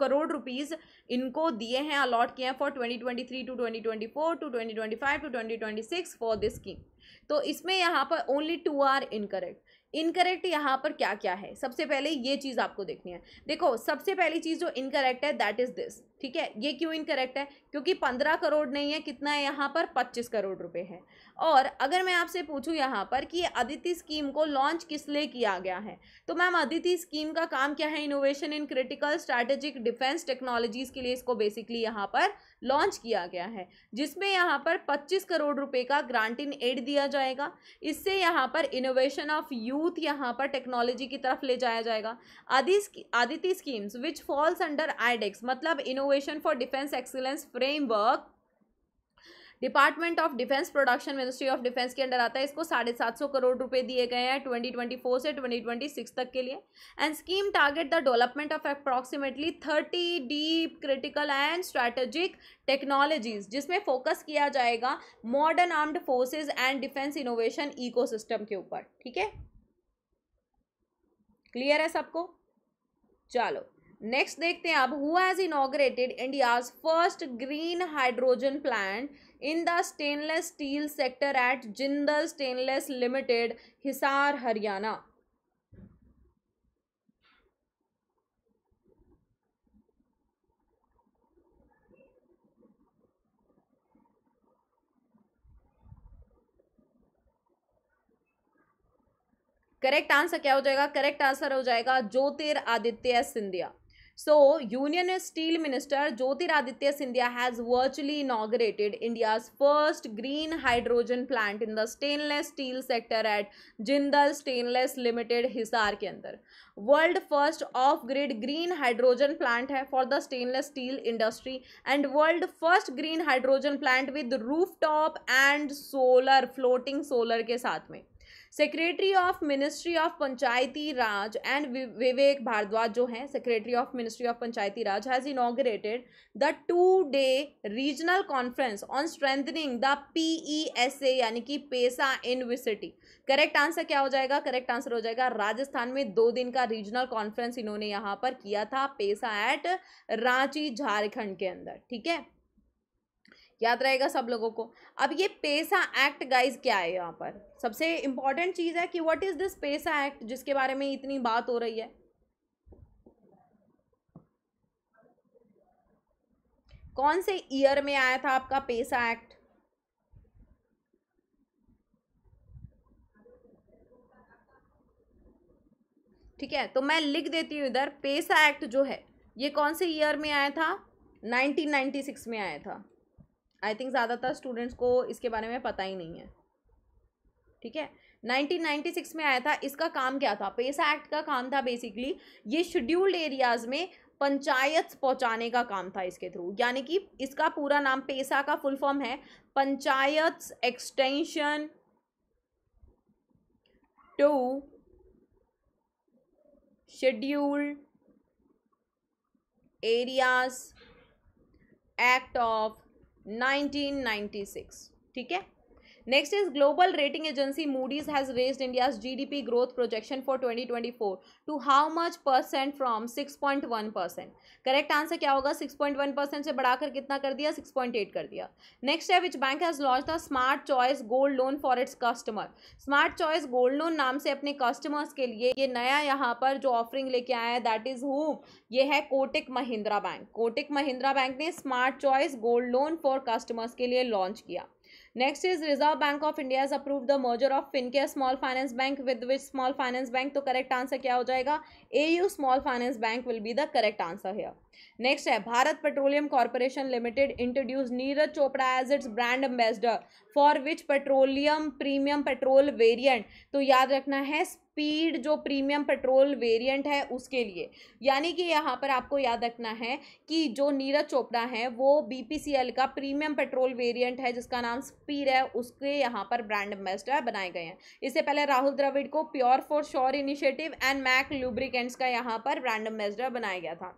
करोड़ रुपीज़ इनको दिए हैं अलॉट किए हैं for twenty twenty three to twenty twenty four to twenty twenty five to twenty twenty six for this scheme तो इसमें यहाँ पर only two are incorrect incorrect यहाँ पर क्या क्या है सबसे पहले ये चीज़ आपको देखनी है देखो सबसे पहली चीज़ जो इनकरेक्ट है दैट इज़ दिस ठीक है ये क्यों इनकरेक्ट है क्योंकि पंद्रह करोड़ नहीं है कितना है यहाँ पर पच्चीस करोड़ रुपए है और अगर मैं आपसे पूछूं यहाँ पर कि अदिति स्कीम को लॉन्च किस लिए किया गया है तो मैम अदिति स्कीम का काम क्या है innovation in critical strategic defence technologies के लिए इसको बेसिकली यहाँ पर लॉन्च किया गया है जिसमें यहाँ पर पच्चीस करोड़ रुपये का ग्रांट इन एड दिया जाएगा इससे यहाँ पर इनोवेशन ऑफ यूथ यहाँ पर टेक्नोलॉजी की तरफ ले जाया जाएगा आदि Aditi schemes which falls under iDEX मतलब inno innovation for defence excellence framework department of defence production ministry of defence के अंडर आता है इसको साढ़े सात सौ करोड़ रुपए दिए गए हैं ट्वेंटी ट्वेंटी फोर से ट्वेंटी ट्वेंटी सिक्स तक के लिए and scheme target the development of approximately thirty deep critical and strategic technologies जिसमें फोकस किया जाएगा modern armed forces and defence innovation ecosystem के ऊपर ठीक है क्लियर है सबको चलो नेक्स्ट देखते हैं आप who has inaugurated India's first green hydrogen plant in the stainless steel sector at Jindal stainless limited Hisar Haryana correct answer क्या हो जाएगा करेक्ट आंसर हो जाएगा Aditya Scindia so union steel minister Jyotiraditya Scindia has virtually inaugurated India's first green hydrogen plant in the stainless steel sector at Jindal stainless limited Hisar के अंदर world first off grid green hydrogen plant है for the stainless steel industry and world first green hydrogen plant with roof top and solar floating solar के साथ में secretary of ministry of Panchayati Raj and Vivek Bhardwaj जो हैं secretary of ministry of Panchayati Raj has inaugurated the two day regional conference on strengthening the PESA यानी कि पेसा university correct answer क्या हो जाएगा करेक्ट आंसर हो जाएगा राजस्थान में दो दिन का रीजनल कॉन्फ्रेंस इन्होंने यहाँ पर किया था पेसा एट रांची झारखंड के अंदर ठीक है याद रहेगा सब लोगों को अब ये पेसा एक्ट गाइज क्या है यहाँ पर सबसे इम्पॉर्टेंट चीज़ है कि what is this PESA act जिसके बारे में इतनी बात हो रही है कौन से ईयर में आया था आपका पेसा एक्ट ठीक है तो मैं लिख देती हूँ इधर पेसा एक्ट जो है ये कौन से ईयर में आया था 1996 में आया था आई थिंक ज़्यादातर स्टूडेंट्स को इसके बारे में पता ही नहीं है ठीक है 1996 में आया था इसका काम क्या था पेसा एक्ट का काम था बेसिकली ये शेड्यूल्ड एरियाज में पंचायत पहुंचाने का काम था इसके थ्रू यानी कि इसका पूरा नाम पेसा का फुल फॉर्म है panchayat extension to scheduled areas act of 1996 ठीक है next is global rating agency Moody's has raised India's P growth projection for four to how much percent from one percent correct answer क्या होगा six point one percent से बढ़ाकर कितना कर दिया six point eight कर दिया नेक्स्ट है which bank has launch the smart choice gold loan for its customer smart choice gold loan नाम से अपने कस्टमर्स के लिए ये नया यहाँ पर जो ऑफरिंग लेके आया है दैट इज हु ये है कोटिक महिंद्रा बैंक कोटिक महिंद्रा बैंक ने smart choice gold loan for customers के लिए लॉन्च किया next is reserve bank of India approve the merger of Fincare small finance bank with which small finance bank तो करेक्ट आंसर क्या हो जाएगा U small finance bank will be the correct answer here next है Bharat petroleum corporation limited introduce Neeraj Chopra as its brand ambassador for which petroleum premium petrol variant तो याद रखना है speed जो प्रीमियम पेट्रोल वेरिएंट है उसके लिए यानी कि यहाँ पर आपको याद रखना है कि जो नीरज चोपड़ा है वो बीपीसीएल का प्रीमियम पेट्रोल वेरिएंट है जिसका नाम स्पीड है उसके यहाँ पर ब्रांड एम्बेसडर बनाए गए हैं इससे पहले राहुल द्रविड़ को pure for sure initiative and MAK lubric weekends का यहाँ पर रैंडम मैच बनाया गया था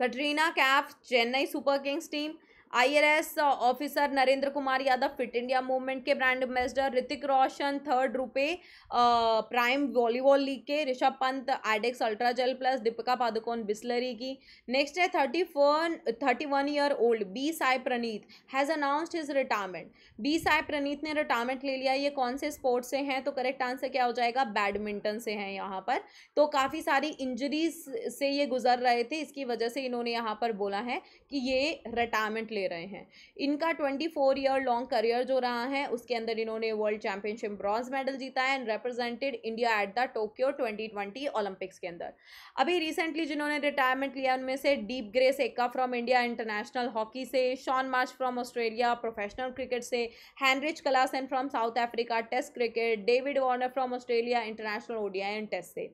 Katrina Kaif Chennai super kings team IRS officer Narendra Kumar Yadav fit India movement के brand ambassador Hrithik Roshan third RuPay prime volleyball league के Rishabh Pant Idex ultra gel plus Deepika Padukone Bisleri की नेक्स्ट है thirty phone thirty one year old B Sai Praneeth has announced his retirement B Sai Praneeth ने retirement ले लिया ये कौन से स्पोर्ट्स से हैं तो करेक्ट आंसर क्या हो जाएगा बैडमिंटन से हैं यहाँ पर तो काफ़ी सारी इंजरीज से ये गुजर रहे थे इसकी वजह से इन्होंने यहाँ पर बोला है कि ये रिटायरमेंट ले रहे हैं इनका twenty four year long career जो रहा है उसके अंदर इन्होंने वर्ल्ड चैंपियनशिप ब्रॉन्ज मेडल जीता है and represented India at the Tokyo twenty twenty Olympics के अंदर अभी रिसेंटली जिन्होंने रिटायरमेंट लिया उनमें से Deep Grace Ekka from India international hockey से Shaun Marsh from Australia professional cricket से Heinrich Klaasen from South Africa test cricket David Warner from Australia international ODI and test से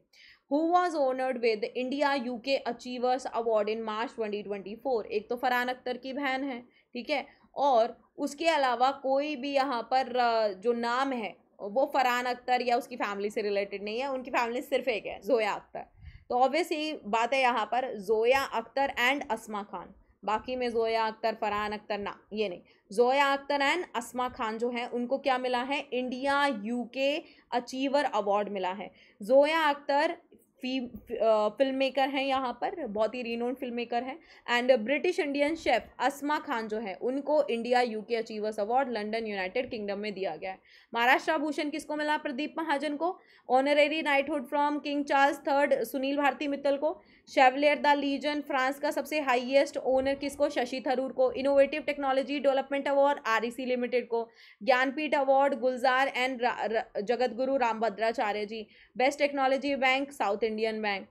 who who India UK achievers UK in March twenty twenty 2024 एक तो फरहान अख्तर की बहन है ठीक है और उसके अलावा कोई भी यहाँ पर जो नाम है वो फरहान अख्तर या उसकी फैमिली से रिलेटेड नहीं है उनकी फैमिली सिर्फ एक है जोया अख्तर तो ऑब्वियसली बात है यहाँ पर जोया अख्तर एंड असमा खान बाकी में जोया अख्तर फरहान अख्तर ना ये नहीं जोया अख्तर एंड असमा खान जो हैं उनको क्या मिला है इंडिया यूके अचीवर अवार्ड मिला है जोया अख्तर फी फिल्म मेकर हैं यहाँ पर बहुत ही रिनोन फिल्म मेकर हैं and British Indian chef Asma Khan जो है उनको India UK achievers award London United Kingdom में दिया गया है महाराष्ट्र भूषण किसको मिला प्रदीप महाजन को honorary knighthood from King Charles third Sunil Bharti Mittal को शेवलियर द लीजन फ्रांस का सबसे हाईएस्ट ओनर किसको शशि थरूर को innovative technology development award REC limited को Jnanpith award Gulzar and Jagat Guru Rambhadracharya ji best technology bank South Indian bank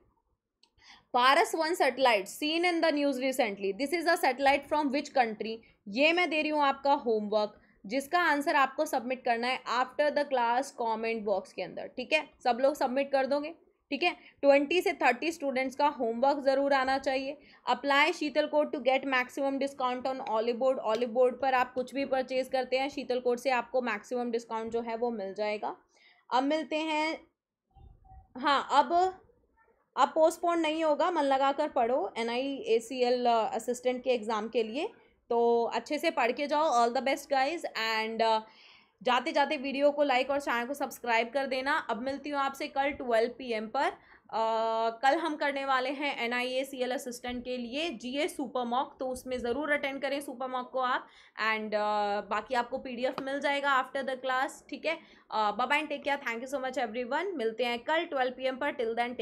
Paras one satellite seen in the news recently this is a satellite from which country ये मैं दे रही हूँ आपका होमवर्क जिसका answer आपको सबमिट करना है after the class comment box के अंदर ठीक है सब लोग सबमिट कर दोगे ठीक है ट्वेंटी से थर्टी स्टूडेंट्स का होमवर्क ज़रूर आना चाहिए apply Sheetal code to get maximum discount on Oliveboard Oliveboard पर आप कुछ भी परचेज करते हैं शीतल कोड से आपको मैक्सिमम डिस्काउंट जो है वो मिल जाएगा अब मिलते हैं हाँ अब अब पोस्टपोन नहीं होगा मन लगा कर पढ़ो N I A C L assistant के एग्ज़ाम के लिए तो अच्छे से पढ़ के जाओ all the best guys and जाते जाते वीडियो को लाइक और चैनल को सब्सक्राइब कर देना अब मिलती हूँ आपसे कल ट्वेल्व पी पर आ, कल हम करने वाले हैं N I A C L assistant के लिए जी ए सुपर मॉक तो उसमें ज़रूर अटेंड करें सुपर मॉक को आप एंड uh, बाकी आपको पी डी एफ मिल जाएगा आफ्टर द क्लास ठीक है bye and take care thank you so much everyone मिलते हैं कल ट्वेल्व पी एम पर टिल दैन